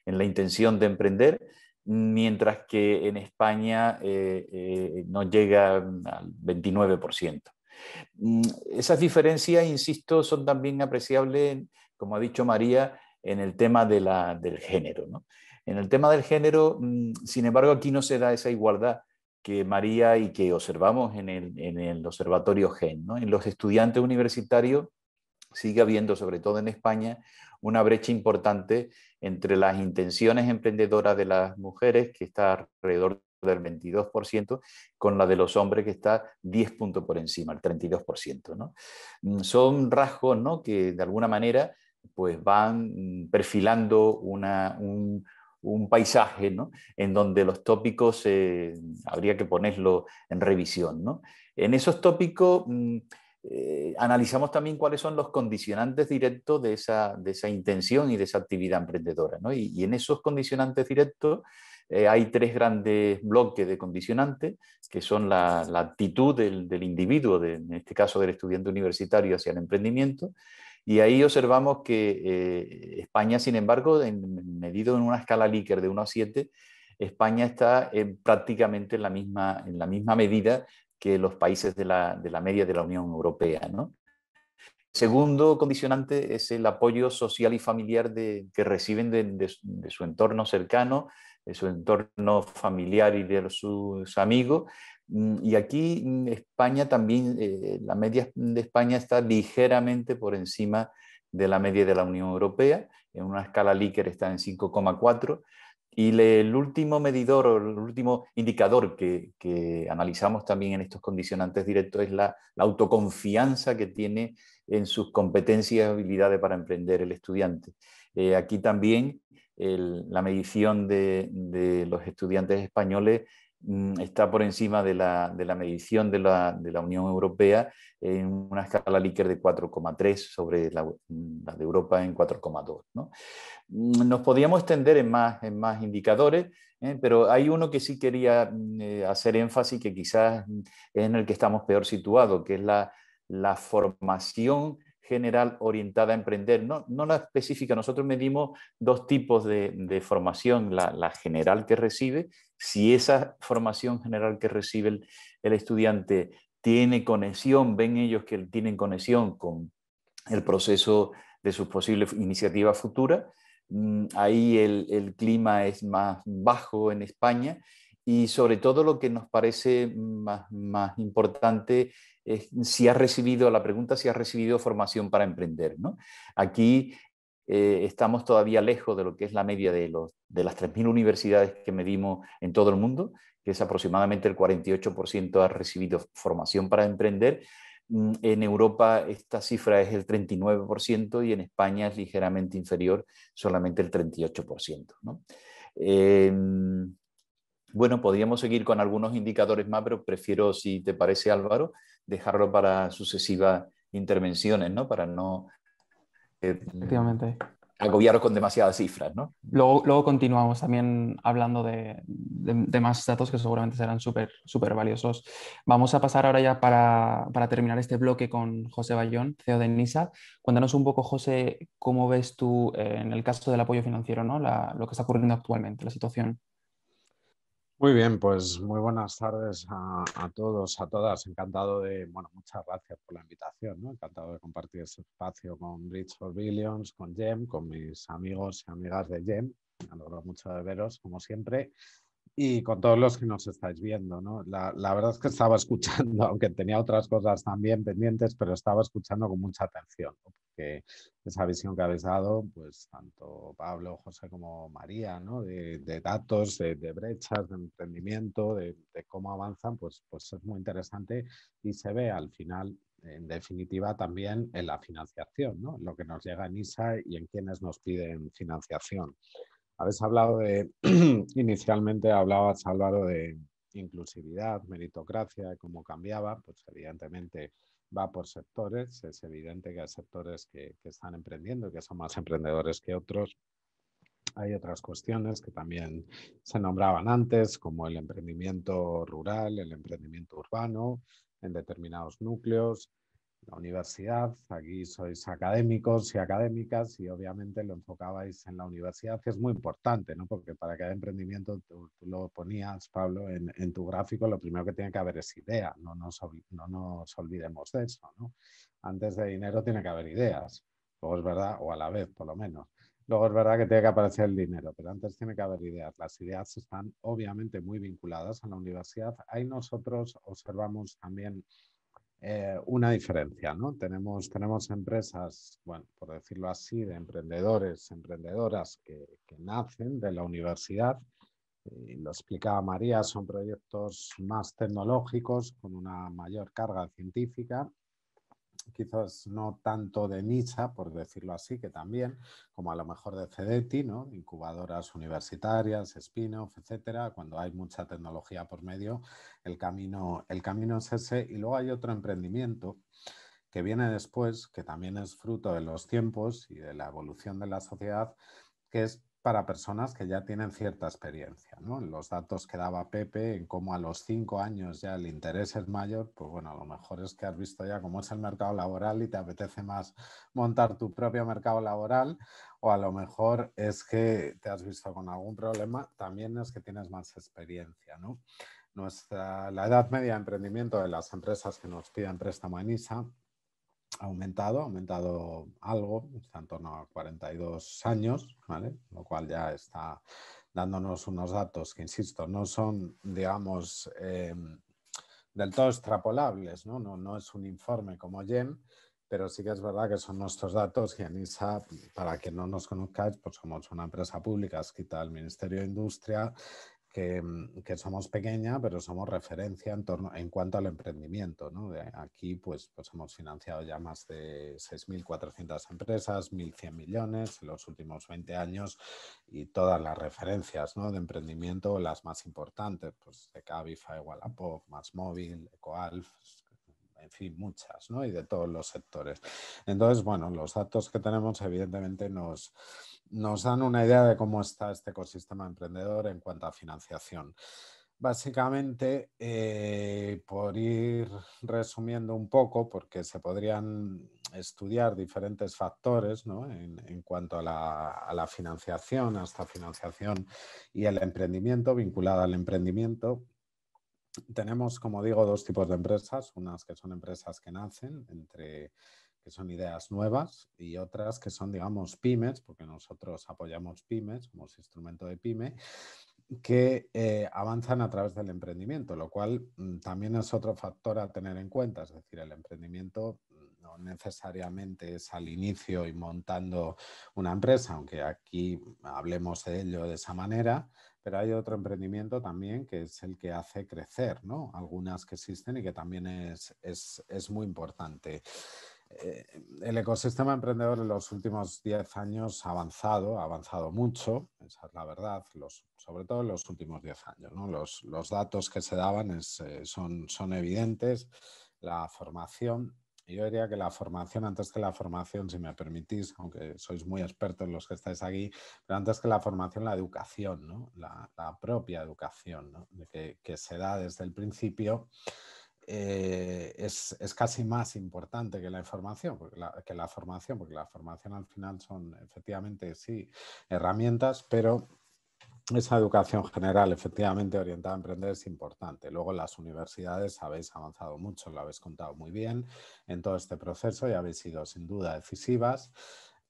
en la intención de emprender, mientras que en España eh, eh, no llega al 29%. Mm, esas diferencias, insisto, son también apreciables, como ha dicho María, en el tema del género. En el tema del género, mm, sin embargo, aquí no se da esa igualdad que María y que observamos en el, observatorio GEN. En los estudiantes universitarios sigue habiendo, sobre todo en España, una brecha importante entre las intenciones emprendedoras de las mujeres, que está alrededor del 22%, con la de los hombres, que está 10 puntos por encima, el 32%. ¿no? Mm, son rasgos ¿no? que, de alguna manera, pues van mm, perfilando una, un, un paisaje ¿no? en donde los tópicos eh, habría que ponerlo en revisión. ¿no? En esos tópicos mm, eh, analizamos también cuáles son los condicionantes directos de esa, intención y de esa actividad emprendedora. Y, en esos condicionantes directos eh, hay tres grandes bloques de condicionantes, que son la, actitud del, individuo, en este caso del estudiante universitario, hacia el emprendimiento y ahí observamos que eh, España, sin embargo, medido en una escala Likert de 1 a 7, España está prácticamente en la, misma, en la misma medida que los países de la, media de la Unión Europea. Segundo condicionante es el apoyo social y familiar que reciben de, de, su entorno cercano, de su entorno familiar y de sus amigos, Mm, y aquí España también, eh, la media de España está ligeramente por encima de la media de la Unión Europea, en una escala Likert está en 5,4. Y el último medidor o el último indicador que, analizamos también en estos condicionantes directos es la, autoconfianza que tiene en sus competencias y habilidades para emprender el estudiante. Eh, aquí también la medición de, de, los estudiantes españoles Mm, está por encima de la, medición de la, Unión Europea en una escala Likert de 4,3 sobre mm, la, de Europa en 4,2. Mm, nos podíamos extender en más, indicadores, ¿eh? pero hay uno que sí quería eh, hacer énfasis que quizás es en el que estamos peor situados, que es la, formación general orientada a emprender, no, no la específica. Nosotros medimos dos tipos de, formación, la, general que recibe, si esa formación general que recibe el, estudiante tiene conexión, ven ellos que tienen conexión con el proceso de sus posibles iniciativas futuras, mm, ahí el, el, clima es más bajo en España y sobre todo lo que nos parece más, más importante si ha recibido, la pregunta si has recibido formación para emprender. Aquí eh, estamos todavía lejos de lo que es la media de, las 3.000 universidades que medimos en todo el mundo, que es aproximadamente el 48% ha recibido formación para emprender. Mm, en Europa esta cifra es el 39% y en España es ligeramente inferior, solamente el 38%. Bueno, podríamos seguir con algunos indicadores más, pero prefiero, si te parece Álvaro, dejarlo para sucesivas intervenciones, ¿no? Para no eh, agobiaros con demasiadas cifras, ¿no? Luego, continuamos también hablando de, de, más datos que seguramente serán súper super valiosos. Vamos a pasar ahora ya para, terminar este bloque con José Bayón, CEO de NISA. Cuéntanos un poco, José, cómo ves tú eh, en el caso del apoyo financiero, ¿no? lo que está ocurriendo actualmente, la situación. Muy bien, pues muy buenas tardes a, todos, a todas. Encantado de, bueno, muchas gracias por la invitación, ¿no? Encantado de compartir este espacio con Rich for Billions, con GEM, con mis amigos y amigas de GEM. Me alegro mucho de veros, como siempre y con todos los que nos estáis viendo. ¿no? La, la, verdad es que estaba escuchando, [laughs] aunque tenía otras cosas también pendientes, pero estaba escuchando con mucha atención, porque esa visión que habéis dado, pues tanto Pablo, José como María, ¿no? de, datos, de, brechas, de emprendimiento, de, cómo avanzan, pues, pues es muy interesante y se ve al final en definitiva también en la financiación, ¿no? lo que nos llega en ISA y en quienes nos piden financiación. Habéis hablado de, [clears throat] inicialmente hablaba Álvaro, de inclusividad, meritocracia, cómo cambiaba, pues evidentemente va por sectores, es evidente que hay sectores que están emprendiendo, que son más emprendedores que otros, hay otras cuestiones que también se nombraban antes, como el emprendimiento rural, el emprendimiento urbano en determinados núcleos, la universidad, aquí sois académicos y académicas y obviamente lo enfocabais en la universidad, que es muy importante, Porque para cada emprendimiento, tú, lo ponías, Pablo, en, tu gráfico, lo primero que tiene que haber es idea, no nos, olvidemos de eso, Antes de dinero tiene que haber ideas, luego es verdad, o a la vez por lo menos. Luego es verdad que tiene que aparecer el dinero, pero antes tiene que haber ideas. Las ideas están obviamente muy vinculadas a la universidad. Ahí nosotros observamos también eh, una diferencia, ¿no? Tenemos, tenemos empresas, bueno, por decirlo así, de emprendedores, emprendedoras que, que nacen de la universidad. Y lo explicaba María, son proyectos más tecnológicos con una mayor carga científica quizás no tanto de nicha, por decirlo así, que también, como a lo mejor de CEDETI, incubadoras universitarias, spin-off, etcétera, cuando hay mucha tecnología por medio, el camino, el camino es ese. Y luego hay otro emprendimiento que viene después, que también es fruto de los tiempos y de la evolución de la sociedad, que es para personas que ya tienen cierta experiencia. ¿no? Los datos que daba Pepe, en cómo a los cinco años ya el interés es mayor, pues bueno, a lo mejor es que has visto ya cómo es el mercado laboral y te apetece más montar tu propio mercado laboral, o a lo mejor es que te has visto con algún problema, también es que tienes más experiencia. ¿no? Nuestra, la edad media de emprendimiento de las empresas que nos piden préstamo en ISA aumentado, ha aumentado algo, está en torno a 42 años, ¿vale? lo cual ya está dándonos unos datos que, insisto, no son, digamos, eh, del todo extrapolables, ¿no? ¿no? No, es un informe como GEM, pero sí que es verdad que son nuestros datos y ANISA, para que no nos conozcáis, pues somos una empresa pública escrita del Ministerio de Industria Mm, que, somos pequeña, pero somos referencia en, torno, en cuanto al emprendimiento. Aquí pues, pues hemos financiado ya más de 6.400 empresas, 1.100 millones en los últimos 20 años y todas las referencias de emprendimiento, las más importantes, pues de Cabify, Wallapop, Más Móvil, EcoAlf, en fin, muchas, Y de todos los sectores. Entonces, bueno, los datos que tenemos evidentemente nos, dan una idea de cómo está este ecosistema emprendedor en cuanto a financiación. Básicamente, eh, por ir resumiendo un poco, porque se podrían estudiar diferentes factores en, cuanto a la, a la financiación, hasta financiación y el emprendimiento, vinculada al emprendimiento, tenemos, como digo, dos tipos de empresas, unas que son empresas que nacen entre que son ideas nuevas y otras que son, digamos, pymes, porque nosotros apoyamos pymes como instrumento de pyme, que eh, avanzan a través del emprendimiento, lo cual mm, también es otro factor a tener en cuenta, es decir, el emprendimiento mm, no necesariamente es al inicio y montando una empresa, aunque aquí hablemos de ello de esa manera, pero hay otro emprendimiento también que es el que hace crecer, ¿no? Algunas que existen y que también es, muy importante. Eh, el ecosistema emprendedor en los últimos 10 años ha avanzado, ha avanzado mucho, esa es la verdad, los, sobre todo en los últimos 10 años. ¿no? Los, datos que se daban eh, son, son evidentes, la formación yo diría que la formación, antes que la formación, si me permitís, aunque sois muy expertos los que estáis aquí, pero antes que la formación, la educación, la, propia educación ¿no? que, se da desde el principio. Eh, es, casi más importante que la información, que la formación, porque la formación al final son efectivamente, sí, herramientas, pero esa educación general, efectivamente, orientada a emprender es importante. Luego, las universidades habéis avanzado mucho, lo habéis contado muy bien en todo este proceso y habéis sido sin duda decisivas.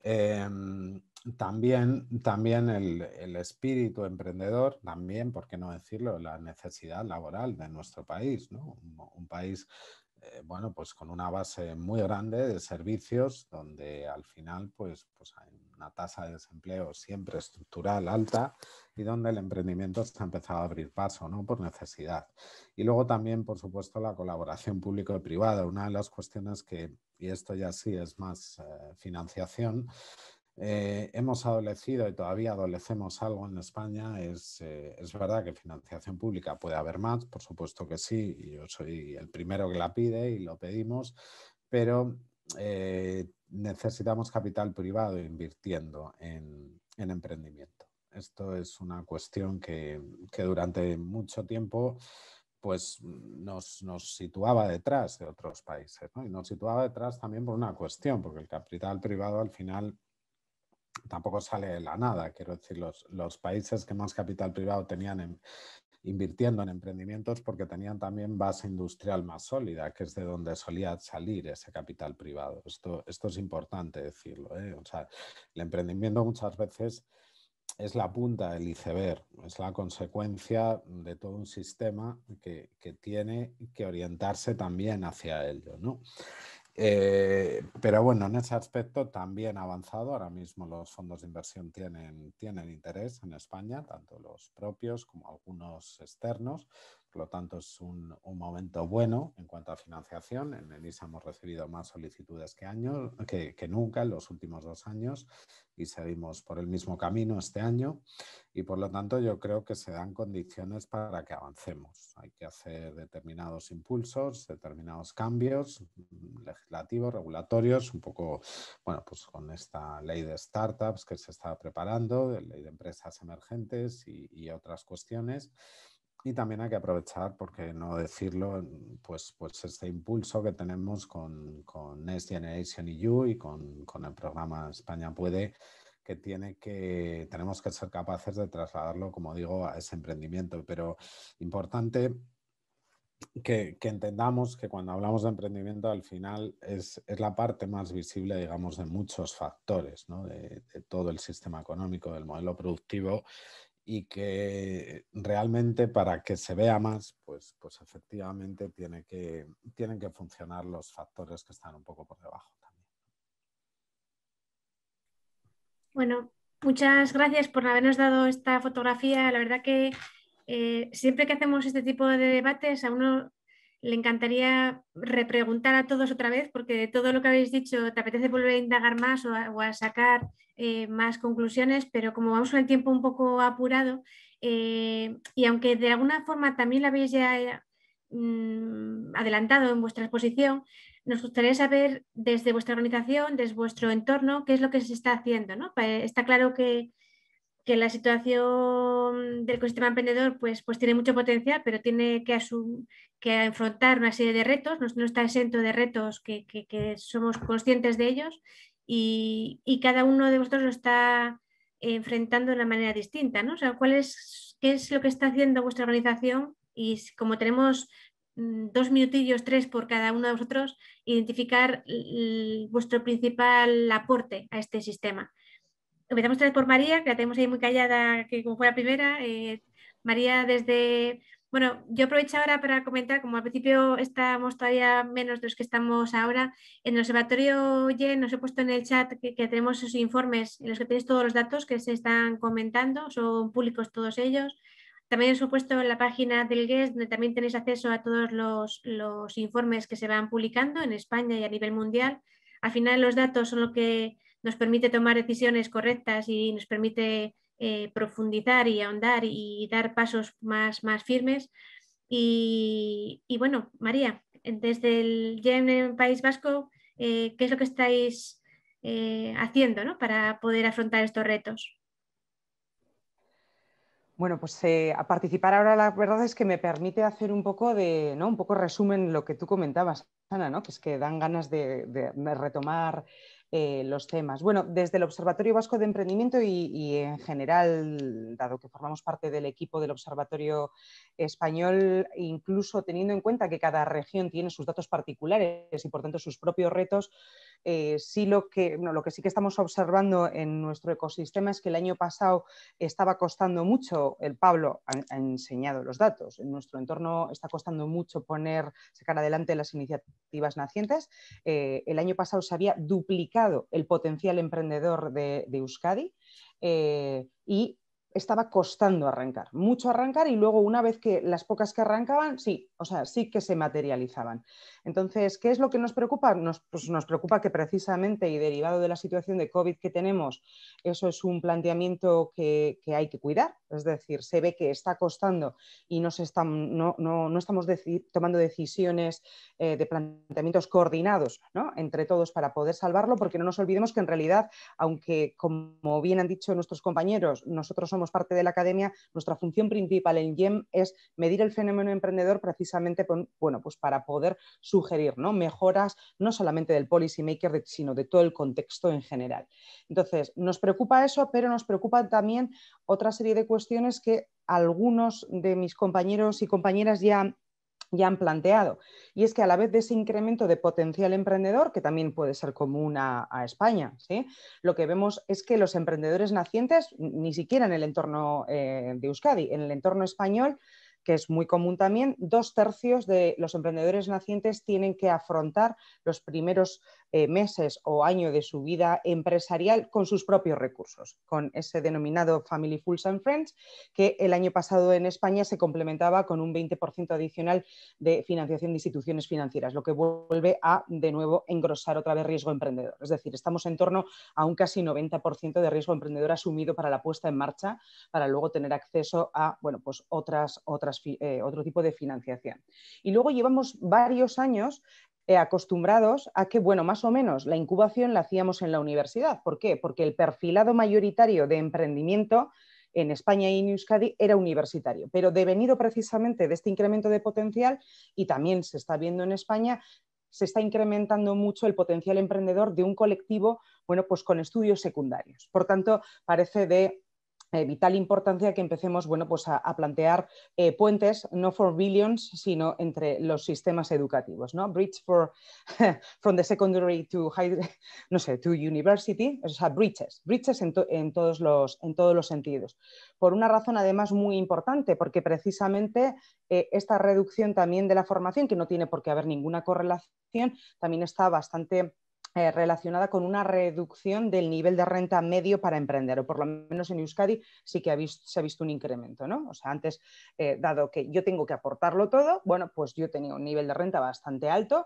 Em, también, también el, espíritu emprendedor, también, ¿por qué no decirlo?, la necesidad laboral de nuestro país, ¿no? un, país eh, bueno, pues con una base muy grande de servicios donde al final pues, pues hay una tasa de desempleo siempre estructural alta y donde el emprendimiento está empezado a abrir paso, ¿no? Por necesidad. Y luego también, por supuesto, la colaboración [laughs] público y privada. Una de las cuestiones que, y esto ya sí es más eh, financiación, eh, hemos adolecido y todavía adolecemos algo en España. Es, eh, es, verdad que financiación pública puede haber más, por supuesto que sí, y yo soy el primero que la pide y lo pedimos, pero necesitamos capital privado invirtiendo en, emprendimiento. Esto es una cuestión que, durante mucho tiempo pues nos, situaba detrás de otros países. Y nos situaba detrás también por una cuestión, porque el capital privado al final tampoco sale de la nada. Quiero decir, los, los países que más capital privado tenían en, invirtiendo en emprendimientos porque tenían también base industrial más sólida, que es de donde solía salir ese capital privado. Esto, esto es importante decirlo. ¿eh? sea, el emprendimiento muchas veces es la punta del iceberg, es la consecuencia de todo un sistema que, que tiene que orientarse también hacia ello. ¿no? Eh, pero bueno, en ese aspecto también ha avanzado. Ahora mismo los fondos de inversión tienen interés en España, tanto los propios como algunos externos. Por lo tanto, es un, momento bueno en cuanto a financiación. En Elisa hemos recibido más solicitudes que, año, que, nunca en los últimos dos años y seguimos por el mismo camino este año. Y por lo tanto, yo creo que se dan condiciones para que avancemos. Hay que hacer determinados impulsos, determinados cambios legislativos, regulatorios, un poco, bueno, pues con esta ley de startups que se está preparando, de ley de empresas emergentes y, y otras cuestiones y también hay que aprovechar, porque no decirlo, mm, pues, pues este impulso que tenemos con, con Next Generation EU y con, el programa España Puede, que, tiene que tenemos que ser capaces de trasladarlo, como digo, a ese emprendimiento. Pero importante que, entendamos que cuando hablamos de emprendimiento, al final es, la parte más visible, digamos, de muchos factores, de todo el sistema económico, del modelo productivo y que realmente para que se vea más, pues, pues efectivamente tiene que, tienen que funcionar los factores que están un poco por debajo también. Bueno, muchas gracias por habernos dado esta fotografía. La verdad que eh, siempre que hacemos este tipo de debates a uno le encantaría repreguntar a todos otra vez, porque todo lo que habéis dicho, te apetece volver a indagar más o a, sacar eh, más conclusiones, pero como vamos con el tiempo un poco apurado, eh, y aunque de alguna forma también lo habéis ya mm, adelantado en vuestra exposición, nos gustaría saber desde vuestra organización, desde vuestro entorno, qué es lo que se está haciendo. ¿no? Eh, está claro que que la situación del ecosistema emprendedor pues, pues tiene mucho potencial, pero tiene que, que afrontar una serie de retos, no, está exento de retos que, somos conscientes de ellos y, cada uno de vosotros lo está enfrentando de una manera distinta. ¿no? ¿cuál es, ¿Qué es lo que está haciendo vuestra organización? Y como tenemos mm, dos minutillos, tres por cada uno de vosotros, identificar vuestro principal aporte a este sistema. Empezamos otra vez por María, que la tenemos ahí muy callada, que como fue la primera. Eh, María, desde. Bueno, yo aprovecho ahora para comentar, como al principio estamos todavía menos de los que estamos ahora, en el Observatorio Yen nos he puesto en el chat que, tenemos esos informes en los que tenéis todos los datos que se están comentando, son públicos todos ellos. También os he puesto en la página del Guest, donde también tenéis acceso a todos los, los informes que se van publicando en España y a nivel mundial. Al final los datos son lo que nos permite tomar decisiones correctas y nos permite eh, profundizar y ahondar y dar pasos más, más firmes. Y, bueno, María, desde el en País Vasco, eh, ¿qué es lo que estáis eh, haciendo para poder afrontar estos retos? Bueno, pues a participar ahora la verdad es que me permite hacer un poco de, ¿no? Un poco resumen lo que tú comentabas, Ana, Que es que dan ganas de, de retomar eh, los temas. Bueno, desde el Observatorio Vasco de Emprendimiento y, en general, dado que formamos parte del equipo del Observatorio Español, incluso teniendo en cuenta que cada región tiene sus datos particulares y por tanto sus propios retos, eh, sí lo que, lo que sí que estamos observando en nuestro ecosistema es que el año pasado estaba costando mucho, el Pablo ha, enseñado los datos, en nuestro entorno está costando mucho poner, sacar adelante las iniciativas nacientes. Eh, el año pasado se había duplicado el potencial emprendedor de, Euskadi. Eh, y estaba costando arrancar, mucho arrancar y luego una vez que las pocas que arrancaban, sí, o sea, sí que se materializaban. Entonces, ¿qué es lo que nos preocupa? Nos, pues preocupa que precisamente y derivado de la situación de COVID que tenemos, eso es un planteamiento que, hay que cuidar, es decir, se ve que está costando y no, no, estamos tomando decisiones eh, de planteamientos coordinados ¿no? entre todos para poder salvarlo, porque no nos olvidemos que en realidad, aunque como bien han dicho nuestros compañeros, nosotros somos parte de la academia, nuestra función principal en YEM es medir el fenómeno emprendedor precisamente bueno, pues para poder sugerir ¿no? mejoras no solamente del policy maker, sino de todo el contexto en general. Entonces, nos preocupa eso, pero nos preocupa también otra serie de cuestiones que algunos de mis compañeros y compañeras ya ya han planteado. Y es que a la vez de ese incremento de potencial emprendedor, que también puede ser común a, España, ¿sí? lo que vemos es que los emprendedores nacientes, ni siquiera en el entorno eh, de Euskadi, en el entorno español, que es muy común también, dos tercios de los emprendedores nacientes tienen que afrontar los primeros eh, meses o año de su vida empresarial con sus propios recursos, con ese denominado Family Fulls and Friends, que el año pasado en España se complementaba con un 20% adicional de financiación de instituciones financieras, lo que vuelve a de nuevo engrosar otra vez riesgo emprendedor. Es decir, estamos en torno a un casi 90% de riesgo emprendedor asumido para la puesta en marcha, para luego tener acceso a bueno, pues otras, otras eh, otro tipo de financiación. Y luego llevamos varios años eh, acostumbrados a que, bueno, más o menos la incubación la hacíamos en la universidad. ¿Por qué? Porque el perfilado mayoritario de emprendimiento en España y en Euskadi era universitario, pero devenido precisamente de este incremento de potencial, y también se está viendo en España, se está incrementando mucho el potencial emprendedor de un colectivo, bueno, pues con estudios secundarios. Por tanto, parece de vital importancia que empecemos bueno, pues a, plantear eh, puentes, no for billions, sino entre los sistemas educativos. ¿no? Bridge for, [laughs] from the secondary to, high, [laughs] no sé, to university, o sea, bridges, bridges en, todos los, en todos los sentidos. Por una razón además muy importante, porque precisamente eh, esta reducción también de la formación, que no tiene por qué haber ninguna correlación, también está bastante eh, relacionada con una reducción del nivel de renta medio para emprender, o por lo menos en Euskadi sí que se ha visto un incremento, ¿no? O sea, antes, eh, dado que yo tengo que aportarlo todo, bueno, pues yo tenía un nivel de renta bastante alto,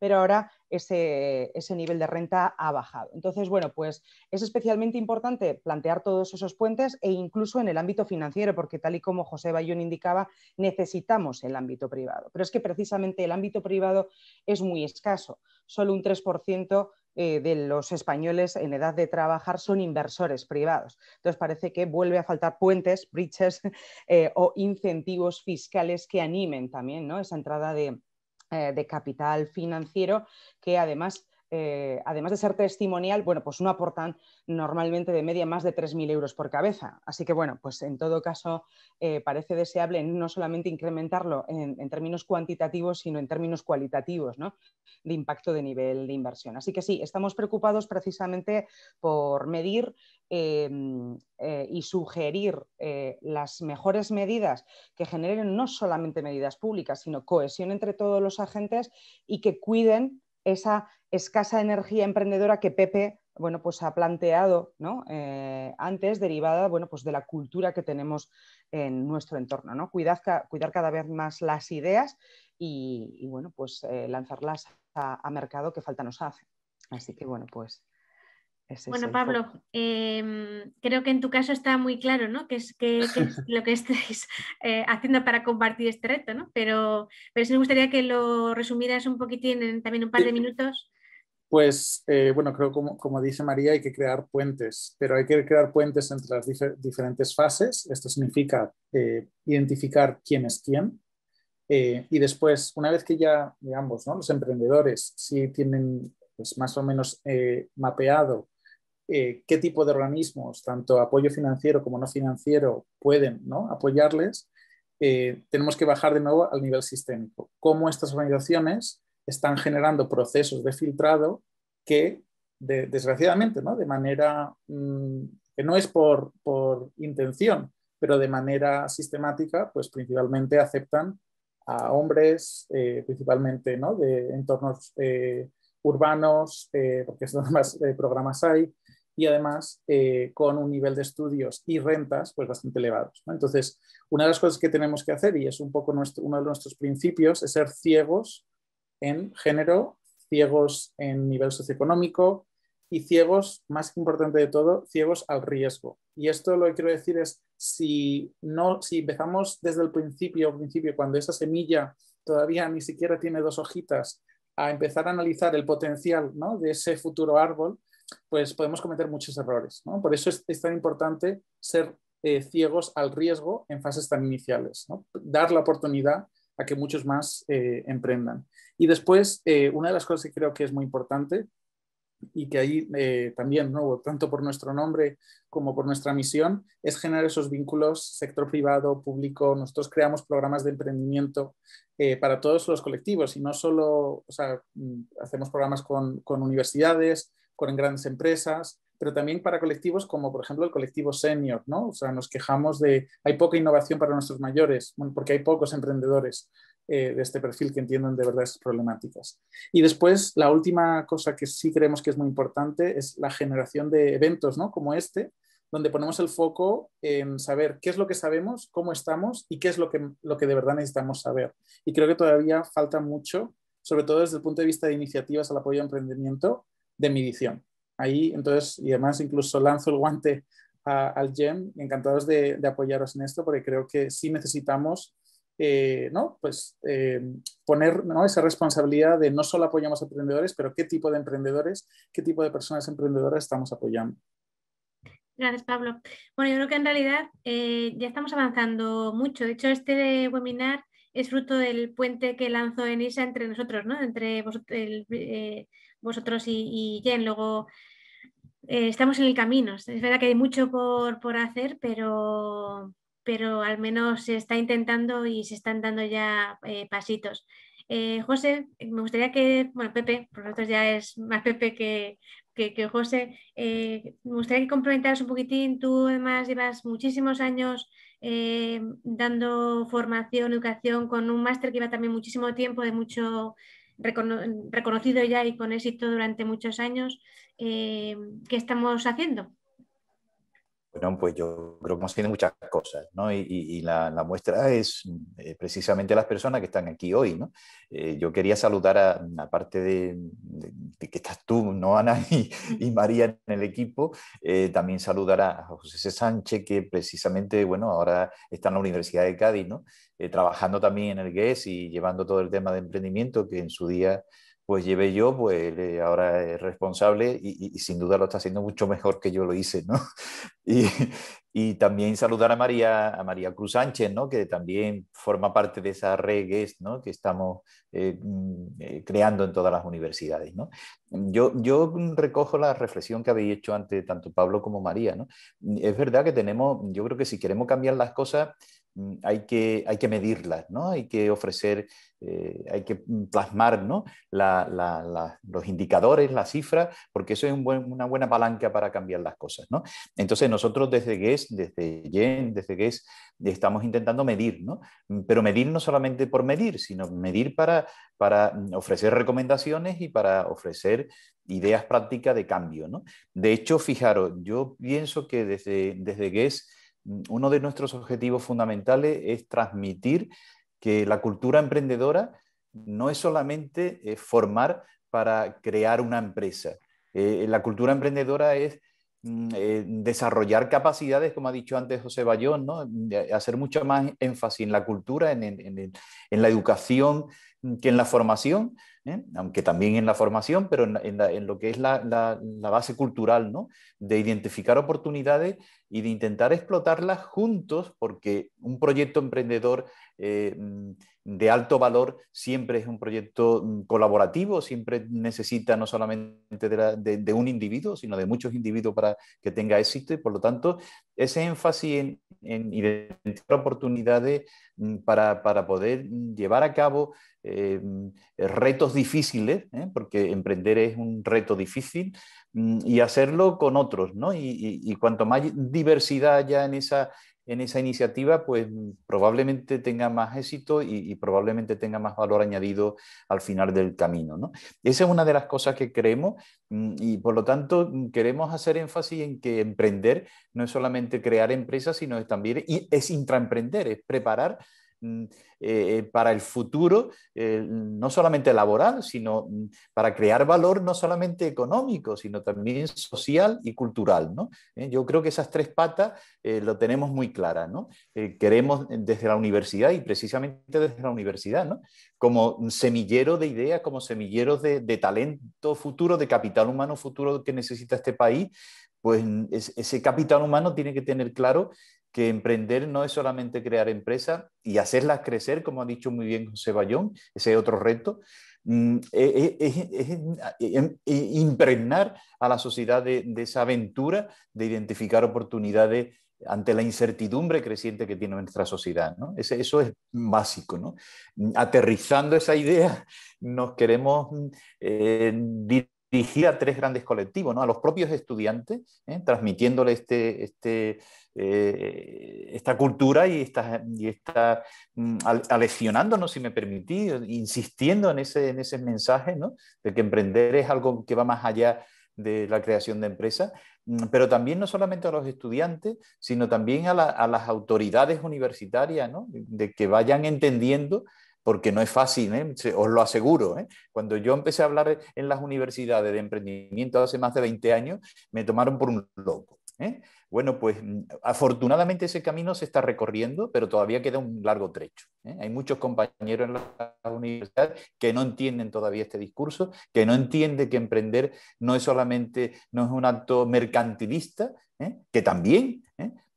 pero ahora ese, nivel de renta ha bajado. Entonces, bueno, pues es especialmente importante plantear todos esos puentes e incluso en el ámbito financiero, porque tal y como José Bayón indicaba, necesitamos el ámbito privado. Pero es que precisamente el ámbito privado es muy escaso. Solo un 3% eh, de los españoles en edad de trabajar son inversores privados. Entonces parece que vuelve a faltar puentes, bridges [laughs] eh, o incentivos fiscales que animen también ¿no? esa entrada de, eh, de capital financiero que además eh, además de ser testimonial, bueno, pues no aportan normalmente de media más de 3.000 euros por cabeza. Así que bueno, pues en todo caso eh, parece deseable no solamente incrementarlo en, términos cuantitativos, sino en términos cualitativos, ¿no? De impacto de nivel de inversión. Así que sí, estamos preocupados precisamente por medir em, eh, y sugerir las mejores medidas que generen no solamente medidas públicas, sino cohesión entre todos los agentes y que cuiden esa escasa energía emprendedora que Pepe bueno, pues ha planteado ¿no? Eh, antes, derivada bueno, pues de la cultura que tenemos en nuestro entorno. ¿no? Cuidar, cada vez más las ideas y, bueno, pues eh, lanzarlas a, a, mercado que falta nos hace. Así que bueno, pues bueno, Pablo, em, creo que en tu caso está muy claro, ¿no? Que es, [laughs] lo que estáis eh, haciendo para compartir este reto, ¿no? Pero, pero sí me gustaría que lo resumieras un poquitín en también un par de minutos. Pues, eh, bueno, creo como, como dice María, hay que crear puentes, pero hay que crear puentes entre las diferentes fases. Esto significa eh, identificar quién es quién. y después, una vez que ya, digamos, los emprendedores, sí tienen pues, más o menos mapeado eh, qué tipo de organismos, tanto apoyo financiero como no financiero, pueden apoyarles, eh, tenemos que bajar de nuevo al nivel sistémico. Cómo estas organizaciones están generando procesos de filtrado que, desgraciadamente, ¿no? de manera mm, que no es por, intención, pero de manera sistemática, pues principalmente aceptan a hombres, eh, principalmente de entornos urbanos, porque es donde más programas hay, y además eh, con un nivel de estudios y rentas pues bastante elevados. Entonces, una de las cosas que tenemos que hacer, y es un poco uno de nuestros principios, es ser ciegos en género, ciegos en nivel socioeconómico y ciegos, más importante de todo, ciegos al riesgo. Y esto lo que quiero decir es, si, no, si empezamos desde el principio, principio, cuando esa semilla todavía ni siquiera tiene dos hojitas, a empezar a analizar el potencial ¿no? de ese futuro árbol, pues podemos cometer muchos errores. Por eso es, tan importante ser eh, ciegos al riesgo en fases tan iniciales, dar la oportunidad a que muchos más eh, emprendan. Y después, eh, una de las cosas que creo que es muy importante y que ahí también, tanto por nuestro nombre como por nuestra misión, es generar esos vínculos sector privado, público. Nosotros creamos programas de emprendimiento para todos los colectivos y no solo mm, hacemos programas con universidades, con grandes empresas, pero también para colectivos como, por ejemplo, el colectivo senior, ¿no? O sea, nos quejamos de hay poca innovación para nuestros mayores, porque hay pocos emprendedores eh, de este perfil que entiendan de verdad esas problemáticas. Y después, la última cosa que sí creemos que es muy importante es la generación de eventos, ¿no? Como este, donde ponemos el foco en saber qué es lo que sabemos, cómo estamos y qué es lo que, lo que de verdad necesitamos saber. Y creo que todavía falta mucho, sobre todo desde el punto de vista de iniciativas al apoyo a emprendimiento, de medición, Ahí, entonces, y además incluso lanzo el guante al GEM, encantados de, apoyaros en esto, porque creo que sí necesitamos eh, ¿no? pues, eh, poner esa responsabilidad de no solo apoyamos a emprendedores, pero qué tipo de emprendedores, qué tipo de personas emprendedoras estamos apoyando. Gracias, Pablo. Bueno, yo creo que en realidad eh, ya estamos avanzando mucho. De hecho, este webinar es fruto del puente que lanzó Enisa entre nosotros, ¿no? Entre vosotros, vosotros y, Jen, luego eh, estamos en el camino. Es verdad que hay mucho por, por hacer, pero, pero al menos se está intentando y se están dando ya eh, pasitos. Eh, José, me gustaría que, bueno, Pepe, por nosotros ya es más Pepe que, que, José, me gustaría que complementaras un poquitín. Tú además llevas muchísimos años dando formación, educación, con un máster que lleva también muchísimo tiempo de mucho reconocido ya y con éxito durante muchos años, eh, ¿qué estamos haciendo? Bueno, pues yo creo que hemos tenido muchas cosas, ¿no? Y, la, muestra es eh, precisamente las personas que están aquí hoy, ¿no? Eh, yo quería saludar a, aparte de, que estás tú, ¿no, Ana? [laughs] Y, María en el equipo, eh, también saludar a José Sánchez, que precisamente, bueno, ahora está en la Universidad de Cádiz, ¿no? trabajando también en el GES y llevando todo el tema de emprendimiento que en su día pues llevé yo, pues eh, ahora es responsable y, sin duda lo está haciendo mucho mejor que yo lo hice, ¿no? [laughs] Y, también saludar a María, a María Cruz Sánchez, ¿no? Que también forma parte de esa red ¿no? Que estamos eh, mm, eh, creando en todas las universidades, ¿no? Yo, yo recojo la reflexión que habéis hecho ante tanto Pablo como María, ¿no? Es verdad que tenemos, yo creo que si queremos cambiar las cosas, mm, hay que, hay que medirlas, ¿no? Hay que ofrecer eh, hay que plasmar ¿no? los indicadores, las cifras, porque eso es una buena palanca para cambiar las cosas. ¿no? Entonces nosotros desde GES, desde YEN, desde GES, estamos intentando medir, pero medir no solamente por medir, sino medir para, para ofrecer recomendaciones y para ofrecer ideas prácticas de cambio. De hecho, fijaros, yo pienso que desde, desde GES mm, uno de nuestros objetivos fundamentales es transmitir que la cultura emprendedora no es solamente eh, formar para crear una empresa. Eh, la cultura emprendedora es mm, eh, desarrollar capacidades, como ha dicho antes José Bayón, ¿no? hacer mucho más énfasis en la cultura, en, en la educación, que en la formación, ¿eh? aunque también en la formación, pero en, lo que es la, base cultural, ¿no? de identificar oportunidades y de intentar explotarlas juntos, porque un proyecto emprendedor eh, de alto valor siempre es un proyecto mm, colaborativo, siempre necesita no solamente de un individuo, sino de muchos individuos para que tenga éxito, y por lo tanto, ese énfasis en, en identificar oportunidades mm, para, poder llevar a cabo eh, retos difíciles, ¿eh? porque emprender es un reto difícil, mm, y hacerlo con otros, ¿no? Y, y cuanto más diversidad haya en esa, en esa iniciativa, pues probablemente tenga más éxito y, probablemente tenga más valor añadido al final del camino. ¿no? Esa es una de las cosas que creemos mm, y por lo tanto mm, queremos hacer énfasis en que emprender no es solamente crear empresas, sino también es intraemprender, es preparar Mm, eh, eh, para el futuro, eh, no solamente laboral, sino mm, para crear valor no solamente económico, sino también social y cultural. ¿no? yo creo que esas tres patas lo tenemos muy clara ¿no? queremos desde la universidad y precisamente desde la universidad, ¿no? como semillero de ideas, como semillero de, de talento futuro, de capital humano futuro que necesita este país, pues ese capital humano tiene que tener claro que emprender no es solamente crear empresas y hacerlas crecer, como ha dicho muy bien José Bayón, ese es otro reto, mm, e, e, es, em, e, impregnar a la sociedad de, esa aventura de identificar oportunidades ante la incertidumbre creciente que tiene nuestra sociedad. ¿no? eso es básico. ¿no? Mm, aterrizando esa idea, nos queremos mm, eh, dirigir a tres grandes colectivos, a los propios estudiantes, ¿eh? transmitiéndole este, este eh, esta cultura y esta, y esta, mm, aleccionándonos, si me permitís, insistiendo en ese, en ese mensaje de que emprender es algo que va más allá de la creación de empresas, mm, pero también no solamente a los estudiantes, sino también a, las autoridades universitarias, de que vayan entendiendo porque no es fácil, ¿eh? os lo aseguro. ¿eh? Cuando yo empecé a hablar en las universidades de emprendimiento hace más de 20 años, me tomaron por un loco. ¿eh? Bueno, pues mm, afortunadamente ese camino se está recorriendo, pero todavía queda un largo trecho. Hay muchos compañeros en la universidad que no entienden todavía este discurso, que no entienden que emprender no es solamente, no es un acto mercantilista, que también,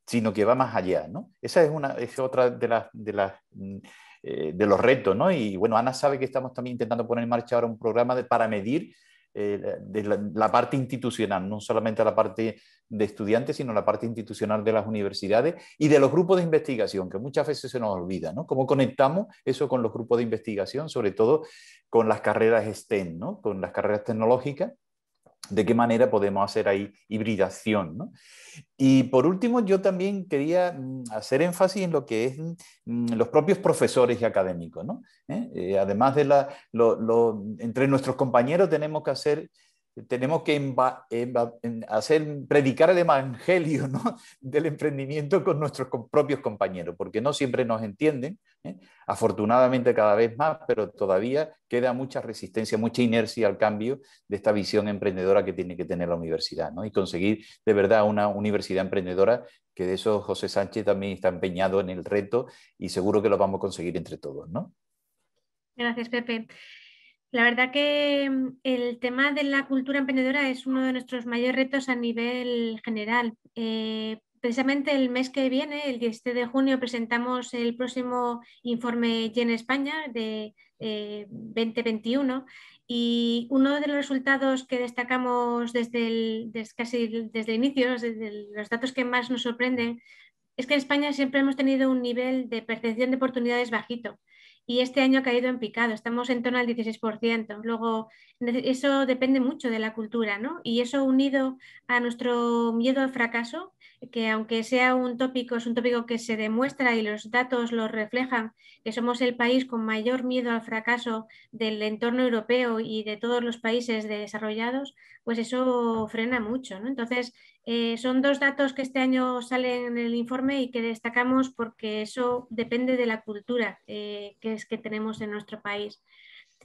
sino que va más allá. Esa es, una, es otra De las mm, eh, de los retos, ¿no? Y bueno, Ana sabe que estamos también intentando poner en marcha ahora un programa de, para medir eh, de la, la, parte institucional, no solamente la parte de estudiantes, sino la parte institucional de las universidades y de los grupos de investigación, que muchas veces se nos olvida, ¿no? ¿Cómo conectamos eso con los grupos de investigación, sobre todo con las carreras STEM, ¿no? Con las carreras tecnológicas de qué manera podemos hacer ahí hibridación. Y por último, yo también quería mm, hacer énfasis en lo que es mm, los propios profesores y académicos. ¿no? ¿Eh? Eh, además de la, lo, entre nuestros compañeros tenemos que hacer tenemos que hacer, predicar el evangelio [laughs] del emprendimiento con nuestros propios compañeros, porque no siempre nos entienden, ¿eh? afortunadamente cada vez más, pero todavía queda mucha resistencia, mucha inercia al cambio de esta visión emprendedora que tiene que tener la universidad, y conseguir de verdad una universidad emprendedora, que de eso José Sánchez también está empeñado en el reto y seguro que lo vamos a conseguir entre todos. ¿no? Gracias, Pepe. La verdad que mm, el tema de la cultura emprendedora es uno de nuestros mayores retos a nivel general. Eh, precisamente el mes que viene, el 17 de junio, presentamos el próximo informe Gen España de 2021 eh, y uno de los resultados que destacamos desde el, casi desde el inicio, los datos que más nos sorprenden, es que en España siempre hemos tenido un nivel de percepción de oportunidades bajito y este año ha caído en picado, estamos en torno al 16%. Luego, eso depende mucho de la cultura, ¿no? Y eso unido a nuestro miedo al fracaso, que aunque sea un tópico, es un tópico que se demuestra y los datos lo reflejan, que somos el país con mayor miedo al fracaso del entorno europeo y de todos los países desarrollados, pues eso frena mucho. Entonces, eh, son dos datos que este año salen en el informe y que destacamos porque eso depende de la cultura eh, que, es que tenemos en nuestro país.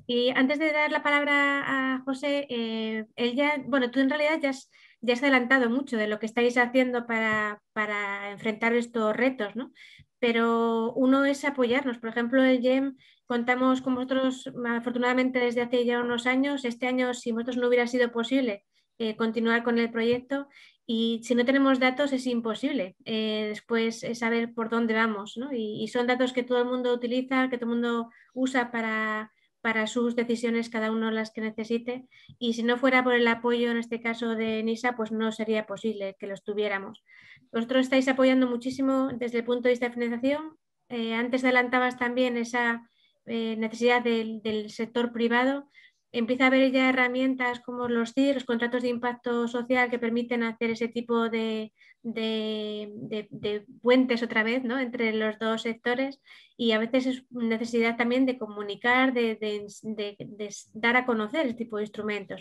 Y antes de dar la palabra a José, eh, él ya, bueno, tú en realidad ya has ya ha adelantado mucho de lo que estáis haciendo para, enfrentar estos retos, ¿no? Pero uno es apoyarnos. Por ejemplo, el GEM contamos con vosotros, afortunadamente, desde hace ya unos años. Este año, si vosotros no hubiera sido posible eh, continuar con el proyecto, y si no tenemos datos es imposible eh, después eh, saber por dónde vamos. ¿no? y, son datos que todo el mundo utiliza, que todo el mundo usa para, para sus decisiones, cada uno las que necesite. Y si no fuera por el apoyo, en este caso de NISA, pues no sería posible que los tuviéramos. Vosotros estáis apoyando muchísimo desde el punto de vista de financiación. Eh, antes adelantabas también esa eh, necesidad del sector privado empieza a haber ya herramientas como los CIR, los contratos de impacto social que permiten hacer ese tipo de, puentes otra vez ¿no? entre los dos sectores y a veces es necesidad también de comunicar, de, dar a conocer este tipo de instrumentos.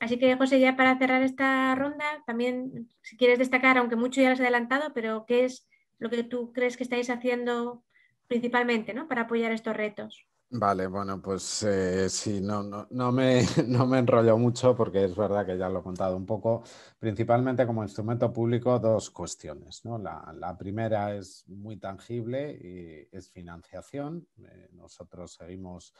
Así que José, ya para cerrar esta ronda, también si quieres destacar, aunque mucho ya lo has adelantado, pero ¿qué es lo que tú crees que estáis haciendo principalmente ¿no? para apoyar estos retos? Vale, bueno, pues eh, sí, no, no, me, no me [laughs] enrollo mucho porque es verdad que ya lo he contado un poco. Principalmente como instrumento público, dos cuestiones. ¿no? La, primera es muy tangible y es financiación. Eh, nosotros seguimos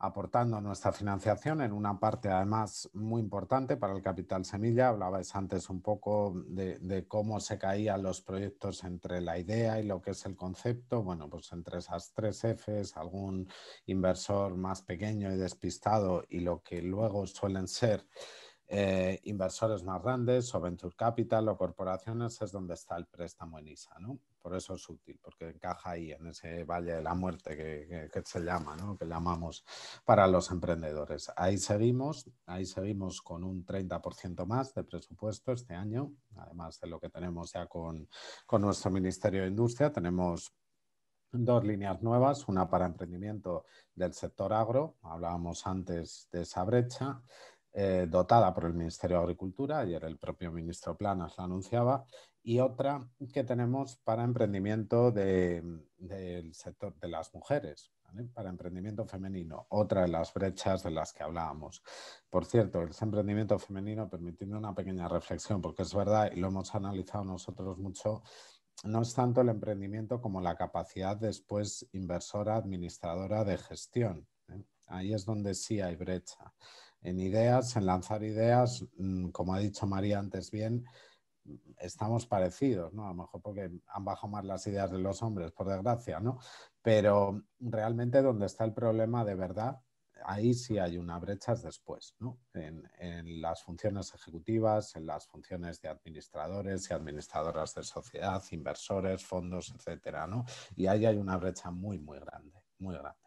aportando nuestra financiación en una parte además muy importante para el capital semilla. Hablabais antes un poco de, cómo se caían los proyectos entre la idea y lo que es el concepto. Bueno, pues entre esas tres Fs, algún inversor más pequeño y despistado y lo que luego suelen ser eh, inversores más grandes o venture capital o corporaciones es donde está el préstamo en ISA. ¿no? por eso es útil, porque encaja ahí en ese valle de la muerte que, se llama, ¿no? que llamamos para los emprendedores. Ahí seguimos, ahí seguimos con un 30% más de presupuesto este año, además de lo que tenemos ya con, nuestro Ministerio de Industria, tenemos dos líneas nuevas, una para emprendimiento del sector agro, hablábamos antes de esa brecha, eh, dotada por el Ministerio de Agricultura, ayer el propio ministro Planas la anunciaba, y otra que tenemos para emprendimiento del sector de las mujeres, para emprendimiento femenino, otra de las brechas de las que hablábamos. Por cierto, el emprendimiento femenino, permitiendo una pequeña reflexión, porque es verdad y lo hemos analizado nosotros mucho, no es tanto el emprendimiento como la capacidad después inversora, administradora de gestión. ¿eh? Ahí es donde sí hay brecha. En ideas, en lanzar ideas, mm, como ha dicho María antes bien, estamos parecidos, ¿no? A lo mejor porque han bajado más las ideas de los hombres, por desgracia, ¿no? Pero realmente donde está el problema de verdad, ahí sí hay una brecha es después, ¿no? En, las funciones ejecutivas, en las funciones de administradores y administradoras de sociedad, inversores, fondos, etcétera, Y ahí hay una brecha muy, muy grande, muy grande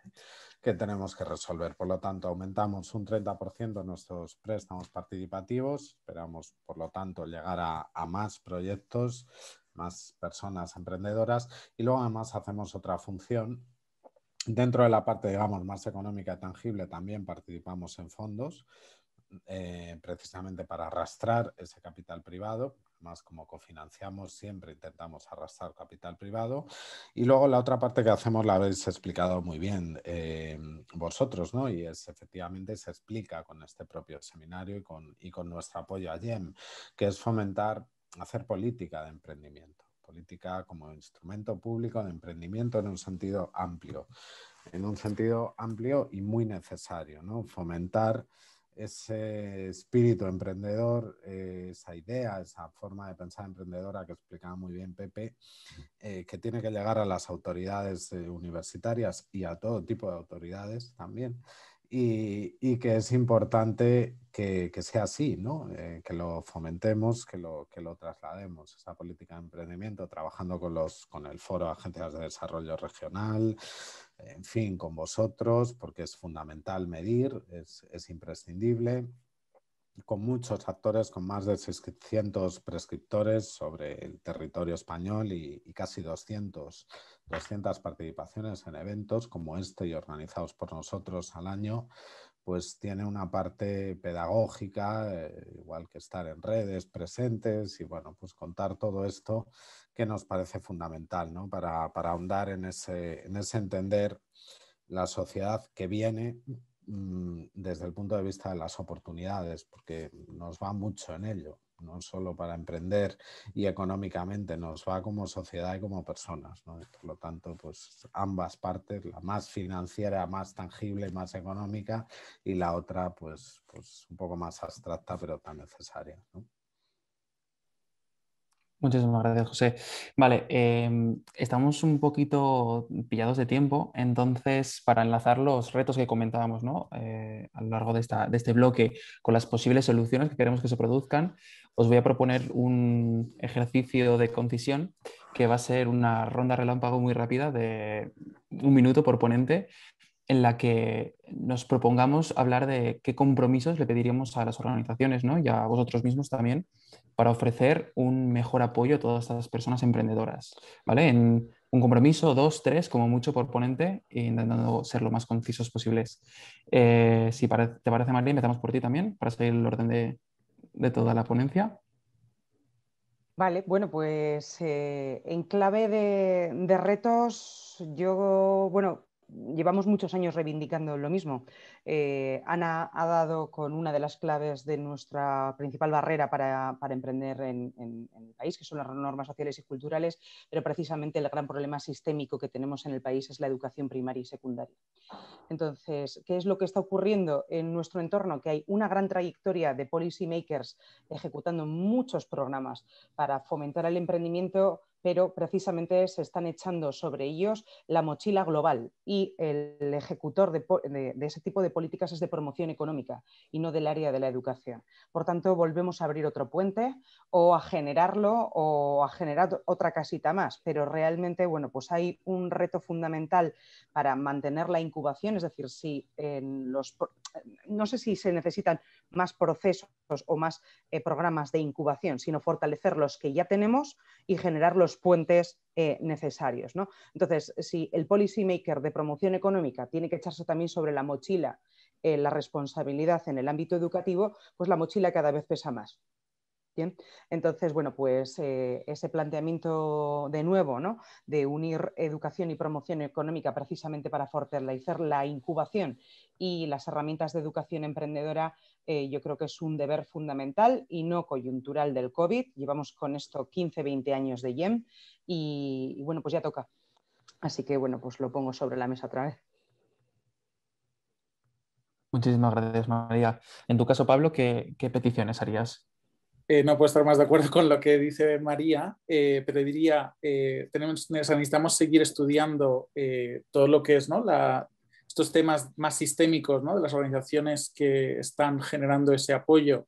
que tenemos que resolver. Por lo tanto, aumentamos un 30% nuestros préstamos participativos. Esperamos, por lo tanto, llegar a, más proyectos, más personas emprendedoras. Y luego, además, hacemos otra función. Dentro de la parte, digamos, más económica y tangible, también participamos en fondos, eh, precisamente para arrastrar ese capital privado, más como cofinanciamos, siempre intentamos arrastrar capital privado. Y luego la otra parte que hacemos la habéis explicado muy bien eh, vosotros, ¿no? Y es efectivamente se explica con este propio seminario y con, nuestro apoyo a Yem, que es fomentar, hacer política de emprendimiento política como instrumento público de emprendimiento en un sentido amplio, en un sentido amplio y muy necesario, ¿no? Fomentar ese espíritu emprendedor, eh, esa idea, esa forma de pensar emprendedora que explicaba muy bien Pepe, eh, que tiene que llegar a las autoridades eh, universitarias y a todo tipo de autoridades también, y, que es importante que, sea así, ¿no? Eh, que lo fomentemos, que lo, traslademos, esa política de emprendimiento, trabajando con, el Foro de Agencias de Desarrollo Regional, en fin, con vosotros, porque es fundamental medir, es, imprescindible con muchos actores, con más de 600 prescriptores sobre el territorio español y, y casi 200 200 participaciones en eventos como este y organizados por nosotros al año, pues tiene una parte pedagógica, eh, igual que estar en redes presentes y bueno, pues contar todo esto que nos parece fundamental, ¿no? Para, ahondar en ese, en ese entender la sociedad que viene mm, desde el punto de vista de las oportunidades, porque nos va mucho en ello no solo para emprender y económicamente, nos va como sociedad y como personas. ¿no? Por lo tanto, pues ambas partes, la más financiera, más tangible, más económica, y la otra, pues, pues un poco más abstracta, pero tan necesaria. Muchísimas gracias, José. Vale, em, estamos un poquito pillados de tiempo, entonces para enlazar los retos que comentábamos ¿no? Eh, a lo largo de, esta, de, este bloque con las posibles soluciones que queremos que se produzcan, os voy a proponer un ejercicio de concisión que va a ser una ronda relámpago muy rápida de un minuto por ponente, en la que nos propongamos hablar de qué compromisos le pediríamos a las organizaciones ¿no? y a vosotros mismos también para ofrecer un mejor apoyo a todas estas personas emprendedoras. ¿vale? En un compromiso, dos, tres, como mucho por ponente, intentando ser lo más concisos posibles. Eh, si te parece, María, empezamos por ti también, para seguir el orden de, toda la ponencia. Vale, bueno, pues eh, en clave de, de retos, yo, bueno, llevamos muchos años reivindicando lo mismo. Eh, Ana ha dado con una de las claves de nuestra principal barrera para, emprender en, en, el país, que son las normas sociales y culturales, pero precisamente el gran problema sistémico que tenemos en el país es la educación primaria y secundaria. Entonces, ¿qué es lo que está ocurriendo en nuestro entorno? Que hay una gran trayectoria de policymakers ejecutando muchos programas para fomentar el emprendimiento pero precisamente se están echando sobre ellos la mochila global y el ejecutor de, ese tipo de políticas es de promoción económica y no del área de la educación. Por tanto, volvemos a abrir otro puente o a generarlo o a generar otra casita más, pero realmente, bueno, pues hay un reto fundamental para mantener la incubación, es decir, si no sé si se necesitan más procesos o más eh, programas de incubación, sino fortalecer los que ya tenemos y generar puentes eh, necesarios. ¿no? Entonces, si el policymaker de promoción económica tiene que echarse también sobre la mochila eh, la responsabilidad en el ámbito educativo, pues la mochila cada vez pesa más. Bien. Entonces, bueno, pues eh, ese planteamiento de nuevo, ¿no? De unir educación y promoción económica precisamente para fortalecer la incubación y las herramientas de educación emprendedora, eh, yo creo que es un deber fundamental y no coyuntural del COVID. Llevamos con esto 15, 20 años de YEM y, bueno, pues ya toca. Así que bueno, pues lo pongo sobre la mesa otra vez. Muchísimas gracias, María. En tu caso, Pablo, qué peticiones harías eh, no puedo estar más de acuerdo con lo que dice María, eh, pero diría, eh, tenemos, necesitamos seguir estudiando todo lo que es ¿no? estos temas más sistémicos ¿no? de las organizaciones que están generando ese apoyo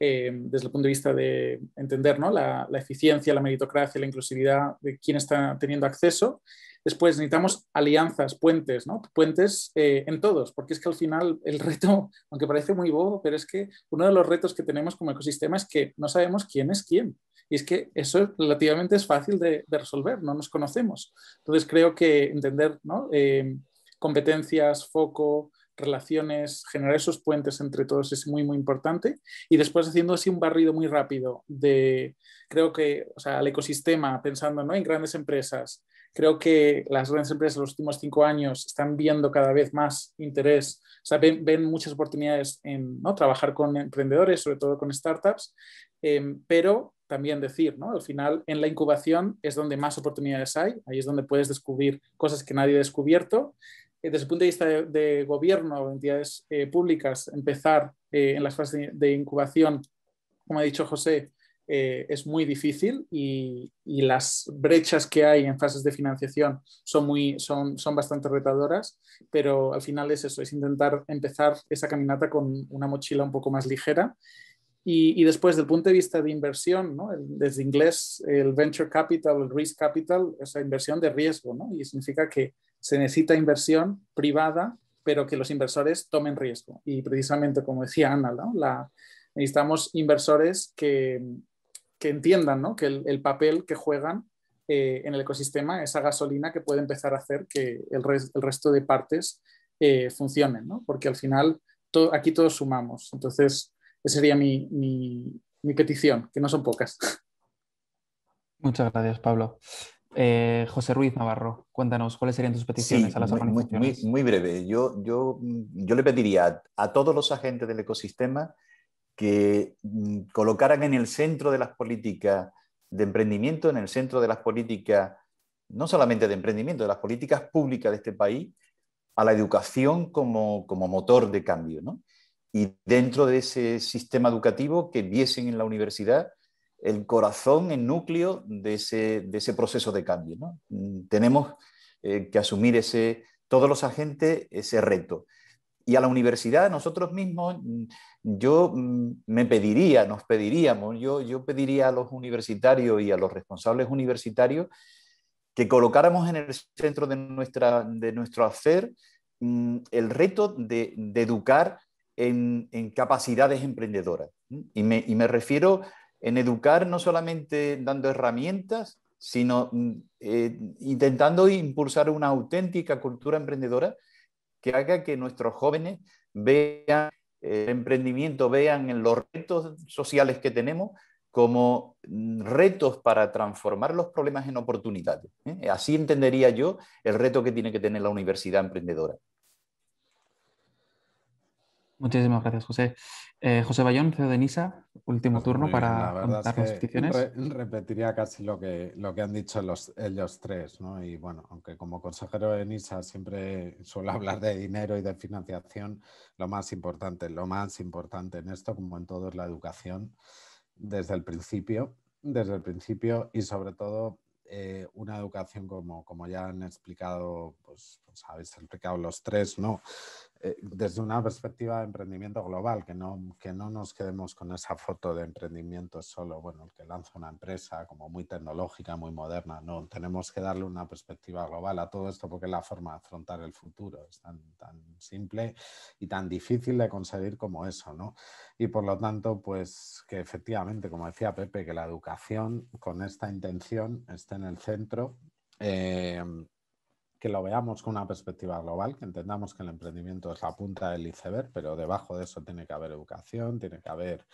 desde el punto de vista de entender ¿no? la, la, eficiencia, la meritocracia, la inclusividad de quién está teniendo acceso Después necesitamos alianzas, puentes, ¿no? Puentes eh, en todos, porque es que al final el reto, [laughs] aunque parece muy bobo, pero es que uno de los retos que tenemos como ecosistema es que no sabemos quién es quién. Y es que eso relativamente es fácil de, resolver, no nos conocemos. Entonces creo que entender eh, competencias, foco, relaciones, generar esos puentes entre todos es muy, muy importante. Y después haciendo así un barrido muy rápido de, creo que, o sea, al ecosistema, pensando ¿no? en grandes empresas, Creo que las grandes empresas en los últimos cinco años están viendo cada vez más interés, o ven, muchas oportunidades en ¿no? trabajar con emprendedores, sobre todo con startups, em, pero también decir, ¿no? Al final, en la incubación es donde más oportunidades hay, ahí es donde puedes descubrir cosas que nadie ha descubierto. Eh, desde el punto de vista de, gobierno o entidades eh, públicas, empezar eh, en las fases de incubación, como ha dicho José, eh, es muy difícil y, y, las brechas que hay en fases de financiación son, muy, son, son bastante retadoras, pero al final es eso, es intentar empezar esa caminata con una mochila un poco más ligera. Y, y después, del punto de vista de inversión, ¿no? desde inglés, el venture capital, el risk capital, la inversión de riesgo, ¿no? y significa que se necesita inversión privada, pero que los inversores tomen riesgo. Y precisamente, como decía Ana, ¿no? La, necesitamos inversores que, que entiendan que el, papel que juegan eh, en el ecosistema, esa gasolina que puede empezar a hacer que el, resto de partes eh, funcionen, ¿no? porque al final aquí todos sumamos. Entonces, esa sería mi, petición, que no son pocas. Muchas gracias, Pablo. Eh, José Ruiz Navarro, cuéntanos cuáles serían tus peticiones a las muy, organizaciones. Muy, breve. yo le pediría a todos los agentes del ecosistema que mm, colocaran en el centro de las políticas de emprendimiento, en el centro de las políticas, no solamente de emprendimiento, de las políticas públicas de este país, a la educación como, motor de cambio. Y dentro de ese sistema educativo que viesen en la universidad el corazón, el núcleo de ese, proceso de cambio. Mm, tenemos eh, que asumir ese, todos los agentes ese reto y a la universidad, nosotros mismos, mm, yo mm, me pediría, nos pediríamos, yo, yo pediría a los universitarios y a los responsables universitarios que colocáramos en el centro de, nuestra, de nuestro hacer mm, el reto de, educar en, capacidades emprendedoras. Y me, refiero en educar no solamente dando herramientas, sino eh, intentando impulsar una auténtica cultura emprendedora que haga que nuestros jóvenes vean el eh, emprendimiento, vean en los retos sociales que tenemos como mm, retos para transformar los problemas en oportunidades. ¿eh? Así entendería yo el reto que tiene que tener la universidad emprendedora. Muchísimas gracias, José. Eh, José Bayón, CEO de Nisa, último pues turno para las peticiones. repetiría casi lo que, lo que han dicho los, ellos tres, ¿no? Y bueno, aunque como consejero de Nisa siempre suelo [laughs] hablar de dinero y de financiación, lo más importante, lo más importante en esto, como en todo, es la educación desde el principio, desde el principio y sobre todo eh, una educación como, como ya han explicado, pues, pues habéis explicado los tres, ¿no? Eh, desde una perspectiva de emprendimiento global, que no, que no nos quedemos con esa foto de emprendimiento solo, bueno, el que lanza una empresa como muy tecnológica, muy moderna, no, tenemos que darle una perspectiva global a todo esto porque es la forma de afrontar el futuro, es tan, tan simple y tan difícil de conseguir como eso, ¿no? Y por lo tanto, pues que efectivamente, como decía Pepe, que la educación con esta intención esté en el centro eh, que lo veamos con una perspectiva global, que entendamos que el emprendimiento es la punta del iceberg, pero debajo de eso tiene que haber educación, tiene que haber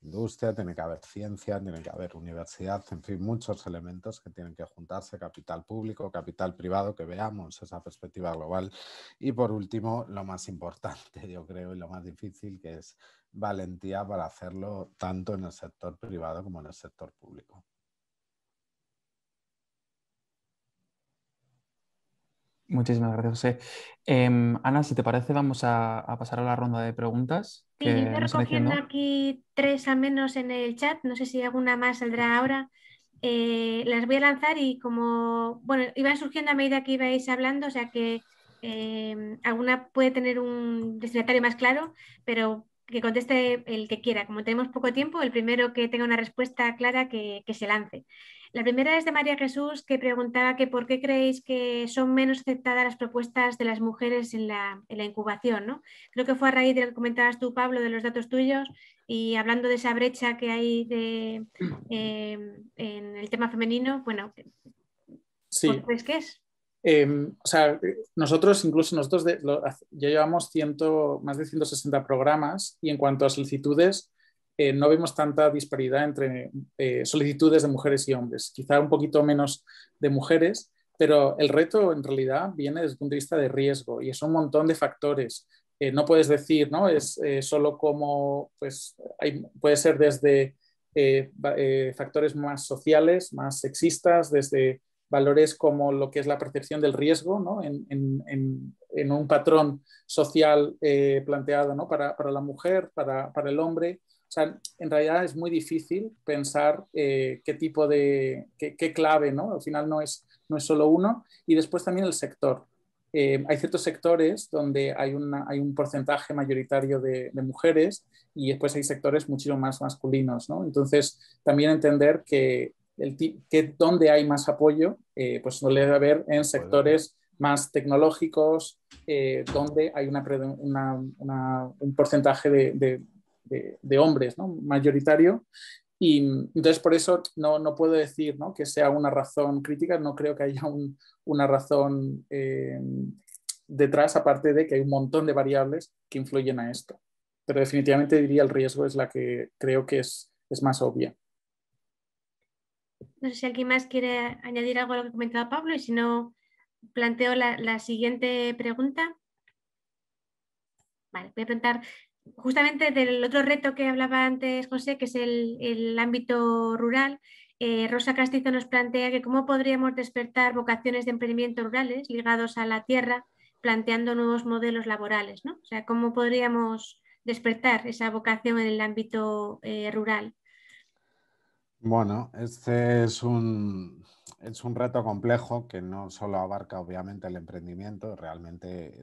industria, tiene que haber ciencia, tiene que haber universidad, en fin, muchos elementos que tienen que juntarse, capital público, capital privado, que veamos esa perspectiva global. Y por último, lo más importante, yo creo, y lo más difícil, que es valentía para hacerlo tanto en el sector privado como en el sector público. Muchísimas gracias, José. Em, Ana, si te parece, vamos a, pasar a la ronda de preguntas. Sí, estoy recogiendo aquí tres al menos en el chat, no sé si alguna más saldrá ahora. Eh, las voy a lanzar y como, bueno, iban surgiendo a medida que ibais hablando, o sea que em, alguna puede tener un destinatario más claro, pero que conteste el que quiera. Como tenemos poco tiempo, el primero que tenga una respuesta clara que se lance. La primera es de María Jesús, que preguntaba que por qué creéis que son menos aceptadas las propuestas de las mujeres en la, incubación. ¿no? Creo que fue a raíz de lo que comentabas tú, Pablo, de los datos tuyos y hablando de esa brecha que hay [clears throat] em, en el tema femenino. Bueno, sí. qué es que es? Em, o sea, nosotros, incluso nosotros, ya llevamos más de 160 programas y en cuanto a solicitudes, eh, no vemos tanta disparidad entre eh, solicitudes de mujeres y hombres, quizá un poquito menos de mujeres, pero el reto en realidad viene desde el punto de vista de riesgo y es un montón de factores. Eh, no puedes decir, ¿no? Es solo como, pues, puede ser desde factores más sociales, más sexistas, desde valores como lo que es la percepción del riesgo ¿no? en, un patrón social planteado para, la mujer, para el hombre, o sea, en realidad es muy difícil pensar eh, qué tipo de, qué, clave, ¿no? Al final no es, no es solo uno. Y después también el sector. Eh, hay ciertos sectores donde hay, una, hay un porcentaje mayoritario de, mujeres y después hay sectores muchísimo más masculinos, ¿no? Entonces, también entender que, el, que donde hay más apoyo, eh, pues no le debe haber en sectores más tecnológicos, donde hay una, un porcentaje de, de, hombres, ¿no? Mayoritario. Y entonces por eso no, no puedo decir ¿no? que sea una razón crítica, no creo que haya una razón eh, detrás, aparte de que hay un montón de variables que influyen a esto. Pero definitivamente diría el riesgo es la que creo que es, es más obvia. No sé si alguien más quiere añadir algo a lo que comentaba Pablo y si no, planteo la, la siguiente pregunta. Vale, voy a preguntar justamente del otro reto que hablaba antes José, que es el, ámbito rural, eh, Rosa Castizo nos plantea que cómo podríamos despertar vocaciones de emprendimiento rurales ligados a la tierra, planteando nuevos modelos laborales, ¿no? O sea, cómo podríamos despertar esa vocación en el ámbito eh, rural. Bueno, este es un, es un reto complejo que no solo abarca obviamente el emprendimiento, realmente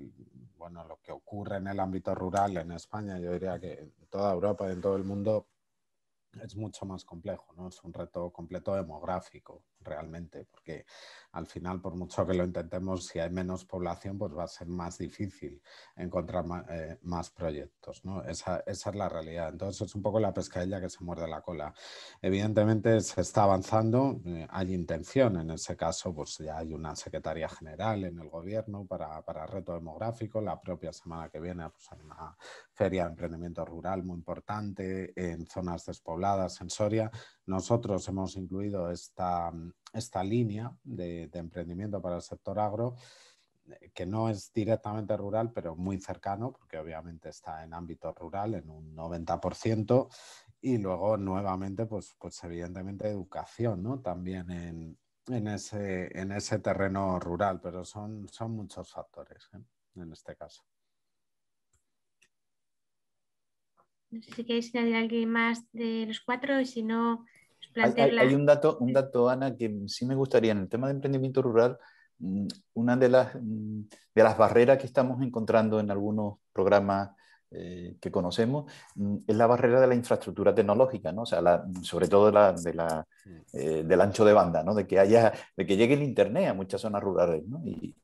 bueno, lo que ocurre en el ámbito rural en España, yo diría que en toda Europa y en todo el mundo es mucho más complejo, ¿no? Es un reto completo demográfico realmente, porque al final, por mucho que lo intentemos, si hay menos población, pues va a ser más difícil encontrar eh, más proyectos. Esa, es la realidad. Entonces, es un poco la pescadilla que se muerde la cola. Evidentemente, se está avanzando, eh, hay intención. En ese caso, pues ya hay una secretaria general en el gobierno para, para reto demográfico. La propia semana que viene, pues hay una feria de emprendimiento rural muy importante en zonas despobladas, en Soria. Nosotros hemos incluido esta, línea de, emprendimiento para el sector agro, eh, que no es directamente rural, pero muy cercano, porque obviamente está en ámbito rural, en un 90%. Y luego, nuevamente, pues, pues evidentemente educación, También en, en ese, terreno rural, pero son, son muchos factores ¿eh? en este caso. No sé si queréis añadir alguien más de los cuatro y si no, hay, un dato, un dato, Ana, que sí me gustaría, en el tema de emprendimiento rural, mm, una de las, mm, de las barreras que estamos encontrando en algunos programas eh, que conocemos mm, es la barrera de la infraestructura tecnológica, ¿no? sea, sobre todo la, de la, eh, del ancho de banda, ¿no? de, que haya, de que llegue el Internet a muchas zonas rurales. Y,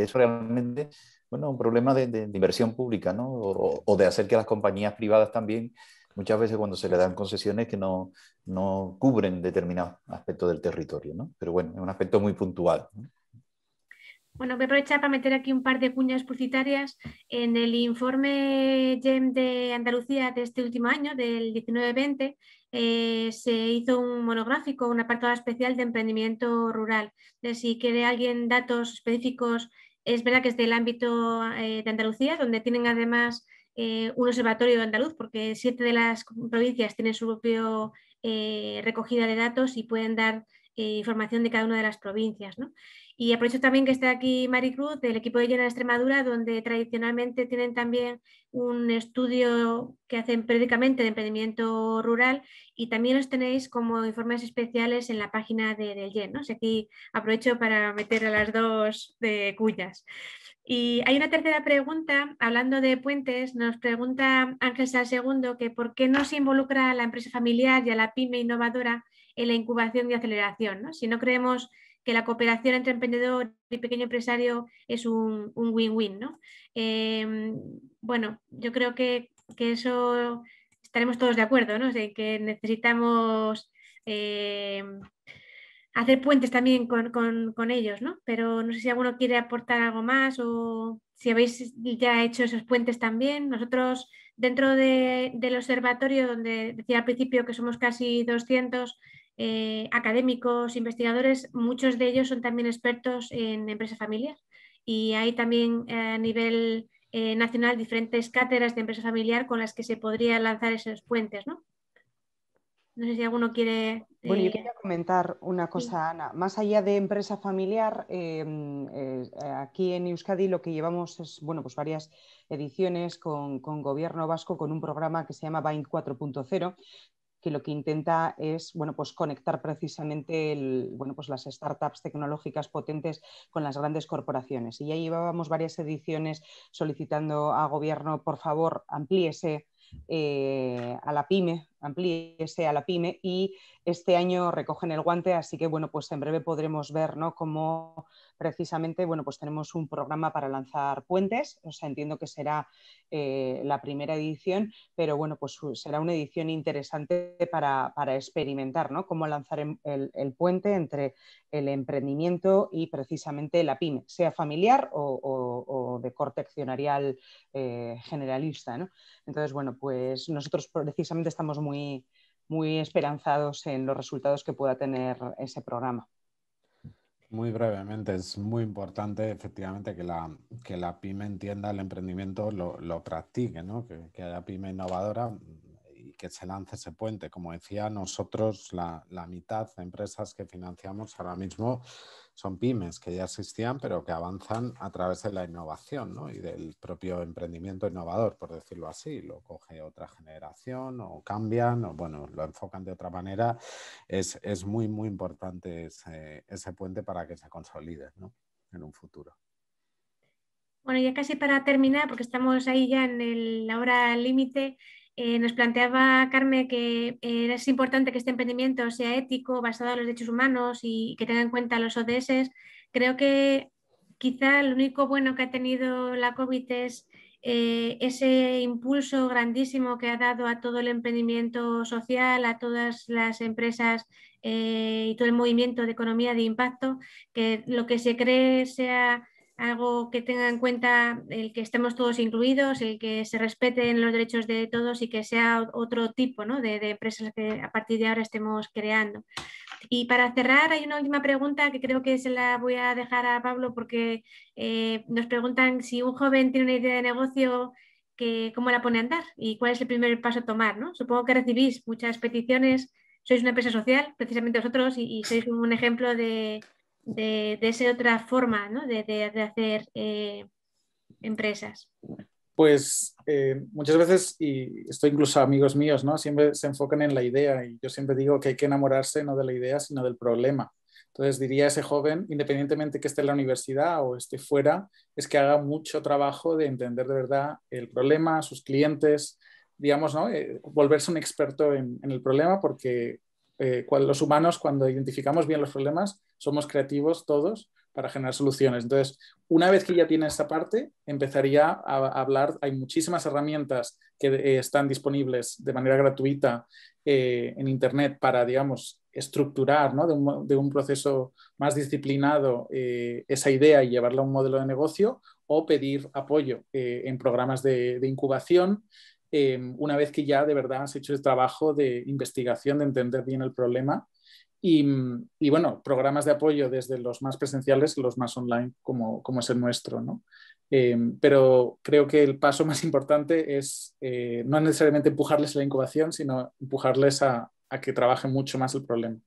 es realmente bueno, un problema de, inversión pública ¿no? o, de hacer que las compañías privadas también muchas veces cuando se le dan concesiones que no, no cubren determinados aspectos del territorio, ¿no? Pero bueno, es un aspecto muy puntual. Bueno, voy a aprovechar para meter aquí un par de cuñas publicitarias. En el informe GEM de Andalucía de este último año, del 19-20, eh, se hizo un monográfico, un apartado especial de emprendimiento rural. Eh, si quiere alguien datos específicos, es verdad que es del ámbito eh, de Andalucía, donde tienen además eh, un observatorio andaluz, porque siete de las provincias tienen su propio eh, recogida de datos y pueden dar eh, información de cada una de las provincias. Y aprovecho también que está aquí Maricruz del equipo de Llena de Extremadura, donde tradicionalmente tienen también un estudio que hacen periódicamente de emprendimiento rural y también los tenéis como informes especiales en la página de, del YEN. ¿no? aquí aprovecho para meter a las dos de cuyas. Y hay una tercera pregunta, hablando de puentes, nos pregunta Ángel Sal Segundo que por qué no se involucra a la empresa familiar y a la pyme innovadora en la incubación y aceleración. ¿no? Si no creemos que la cooperación entre emprendedor y pequeño empresario es un win-win. Em, bueno, yo creo que, eso estaremos todos de acuerdo, ¿no? que necesitamos em, hacer puentes también con, ellos, ¿no? Pero no sé si alguno quiere aportar algo más o si habéis ya hecho esos puentes también. Nosotros, dentro del observatorio, donde decía al principio que somos casi 200 eh, académicos, investigadores, muchos de ellos son también expertos en empresa familiar. Y hay también eh, a nivel eh, nacional diferentes cátedras de empresa familiar con las que se podría lanzar esos puentes, ¿no? No sé si alguno quiere... Bueno, yo eh, quería comentar una cosa, Ana. Más allá de empresa familiar, eh, eh, aquí en Euskadi lo que llevamos es, bueno, pues varias ediciones con, Gobierno Vasco, con un programa que se llama Bind 4.0, que lo que intenta es bueno, pues conectar precisamente bueno, pues las startups tecnológicas potentes con las grandes corporaciones. Y ya llevábamos varias ediciones solicitando a gobierno, por favor, amplíese a la pyme, amplíese a la pyme y este año recogen el guante, así que bueno, pues en breve podremos ver ¿no? cómo precisamente bueno, pues tenemos un programa para lanzar puentes, o sea, entiendo que será eh, la primera edición, pero bueno, pues será una edición interesante para, experimentar ¿no? cómo lanzar el, puente entre el emprendimiento y precisamente la pyme, sea familiar o, de corte accionarial eh, generalista. ¿no? Entonces, bueno, pues nosotros precisamente estamos muy muy, esperanzados en los resultados que pueda tener ese programa. Muy brevemente, es muy importante efectivamente que la, que la pyme entienda el emprendimiento, lo, practique, que, que, haya pyme innovadora y que se lance ese puente. Como decía, nosotros la, la mitad de empresas que financiamos ahora mismo son pymes que ya existían, pero que avanzan a través de la innovación y del propio emprendimiento innovador, por decirlo así. Lo coge otra generación o cambian o bueno, lo enfocan de otra manera. Es, muy, muy importante ese, puente para que se consolide en un futuro. Bueno, ya casi para terminar, porque estamos ahí ya en el, la hora límite, eh, nos planteaba Carmen que eh, es importante que este emprendimiento sea ético, basado en los derechos humanos y que tenga en cuenta los ODS. Creo que quizá lo único bueno que ha tenido la COVID es eh, ese impulso grandísimo que ha dado a todo el emprendimiento social, a todas las empresas y todo el movimiento de economía de impacto, que lo que se cree sea algo que tenga en cuenta el que estemos todos incluidos, el que se respeten los derechos de todos y que sea otro tipo de, empresas que a partir de ahora estemos creando. Y para cerrar, hay una última pregunta que creo que se la voy a dejar a Pablo porque eh, nos preguntan si un joven tiene una idea de negocio, que, ¿cómo la pone a andar? ¿Y cuál es el primer paso a tomar? ¿no? Supongo que recibís muchas peticiones, sois una empresa social, precisamente vosotros, y sois un ejemplo de, de, esa otra forma ¿no? de, hacer eh, empresas? Pues eh, muchas veces, y esto incluso amigos míos, ¿no? siempre se enfocan en la idea y yo siempre digo que hay que enamorarse no de la idea, sino del problema. Entonces diría a ese joven, independientemente que esté en la universidad o esté fuera, es que haga mucho trabajo de entender de verdad el problema, sus clientes, digamos, ¿no? Eh, volverse un experto en, el problema porque los humanos cuando identificamos bien los problemas somos creativos todos para generar soluciones. Entonces, una vez que ya tienes esa parte, empezaría a, hablar, hay muchísimas herramientas que eh, están disponibles de manera gratuita eh, en Internet para, digamos, estructurar de, un, proceso más disciplinado eh, esa idea y llevarla a un modelo de negocio o pedir apoyo en programas de incubación. una vez que ya de verdad has hecho el trabajo de investigación, de entender bien el problema Mm, y, bueno, programas de apoyo desde los más presenciales, los más online, como, es el nuestro, ¿no? Eh, pero creo que el paso más importante es eh, no necesariamente empujarles a la incubación, sino empujarles a, que trabaje mucho más el problema.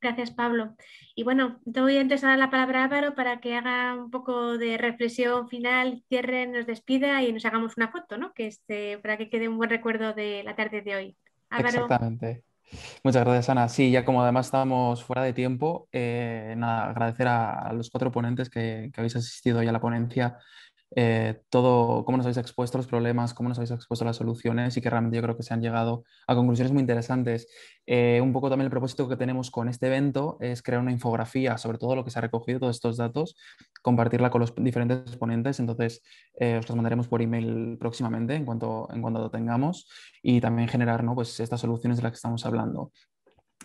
Gracias, Pablo. Y bueno, te voy a empezar la palabra a Álvaro para que haga un poco de reflexión final, cierre, nos despida y nos hagamos una foto, ¿no? Que este, para que quede un buen recuerdo de la tarde de hoy. Exactamente. Muchas gracias, Ana. Sí, ya como además estamos fuera de tiempo, eh, nada, agradecer a, los cuatro ponentes que, que habéis asistido hoy a la ponencia eh, todo, cómo nos habéis expuesto los problemas, cómo nos habéis expuesto las soluciones y que realmente yo creo que se han llegado a conclusiones muy interesantes. Eh, un poco también el propósito que tenemos con este evento es crear una infografía sobre todo lo que se ha recogido, todos estos datos, compartirla con los diferentes ponentes. Entonces, eh, os las mandaremos por email próximamente en cuanto, lo tengamos y también generar pues estas soluciones de las que estamos hablando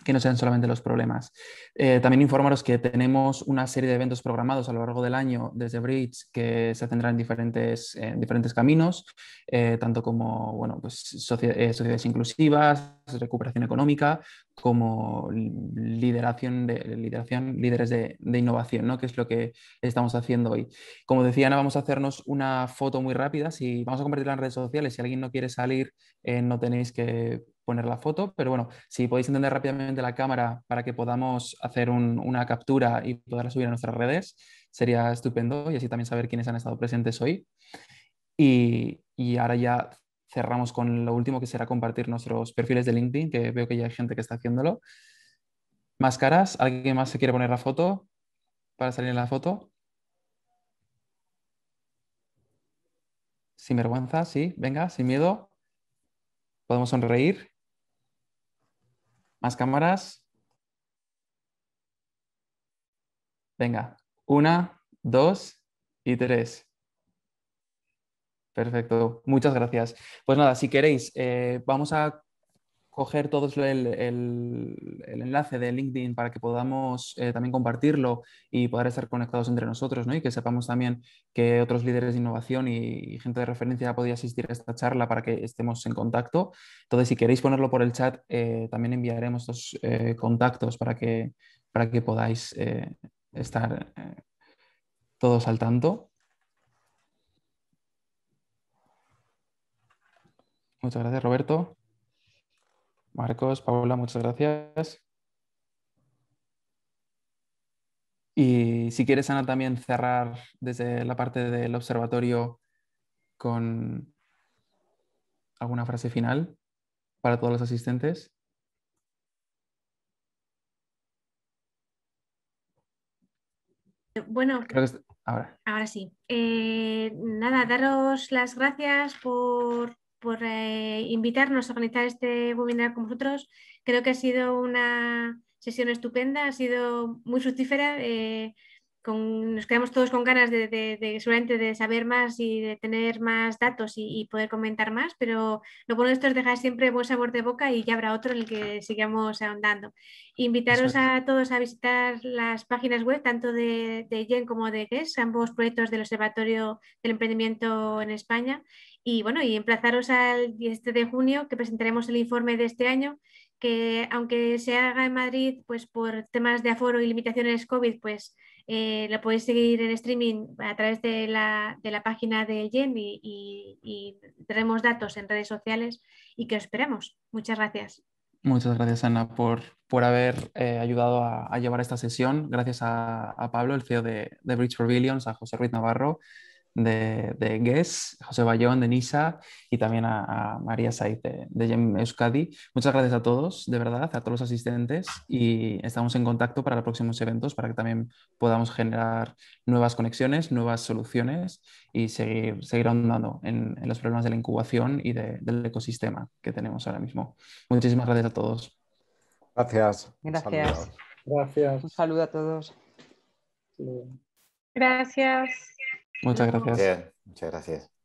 que no sean solamente los problemas. Eh, también informaros que tenemos una serie de eventos programados a lo largo del año desde Bridge que se tendrán en diferentes, diferentes caminos, eh, tanto como bueno, pues, eh, sociedades inclusivas, recuperación económica, como lideración de, líderes de, innovación, ¿no? que es lo que estamos haciendo hoy. Como decía Ana, vamos a hacernos una foto muy rápida. Si vamos a compartirla en redes sociales, si alguien no quiere salir, no tenéis que poner la foto, pero bueno, si podéis entender rápidamente la cámara para que podamos hacer una captura y poderla subir a nuestras redes, sería estupendo y así también saber quiénes han estado presentes hoy. Y, y ahora ya cerramos con lo último que será compartir nuestros perfiles de LinkedIn, que veo que ya hay gente que está haciéndolo. Máscaras, ¿alguien más se quiere poner la foto para salir en la foto? Sin vergüenza, sí, venga, sin miedo. Podemos sonreír. ¿Más cámaras? Venga, una, dos y tres. Perfecto, muchas gracias. Pues nada, si queréis, eh, vamos a coger todos el, enlace de LinkedIn para que podamos eh, también compartirlo y poder estar conectados entre nosotros, Y que sepamos también que otros líderes de innovación y, gente de referencia podía asistir a esta charla para que estemos en contacto. Entonces, si queréis ponerlo por el chat, eh, también enviaremos los eh, contactos para que, para que podáis estar todos al tanto. Muchas gracias, Roberto. Marcos, Paula, muchas gracias. Y si quieres, Ana, también cerrar desde la parte del observatorio con alguna frase final para todos los asistentes. Bueno, ahora. sí. Eh, nada, daros las gracias por, por eh, invitarnos a organizar este webinar con vosotros. Creo que ha sido una sesión estupenda, ha sido muy fructífera. Eh, nos quedamos todos con ganas de, de, de, saber más y de tener más datos y, poder comentar más, pero lo bueno de esto es dejar siempre buen sabor de boca y ya habrá otro en el que sigamos ahondando. Invitaros a todos a visitar las páginas web, tanto de, de GEN como de GES, ambos proyectos del Observatorio del Emprendimiento en España, y bueno, y emplazaros al 10 de junio que presentaremos el informe de este año, que aunque se haga en Madrid, pues por temas de aforo y limitaciones COVID, pues eh, lo podéis seguir en streaming a través de la, página de YEN y, y, datos en redes sociales y que os esperamos. Muchas gracias. Muchas gracias, Ana, por, haber eh, ayudado a, llevar esta sesión. Gracias a, Pablo, el CEO de, de Bridge for a José Ruiz Navarro de, de Guess, José Bayón de Nisa y también a, María Said de, Gem Euskadi. Muchas gracias a todos, de verdad, a todos los asistentes y estamos en contacto para los próximos eventos para que también podamos generar nuevas conexiones, nuevas soluciones y seguir, seguir ahondando en, los problemas de la incubación y del ecosistema que tenemos ahora mismo. Muchísimas gracias a todos. Gracias. Gracias. Gracias. Un saludo a todos. Gracias. Muchas gracias.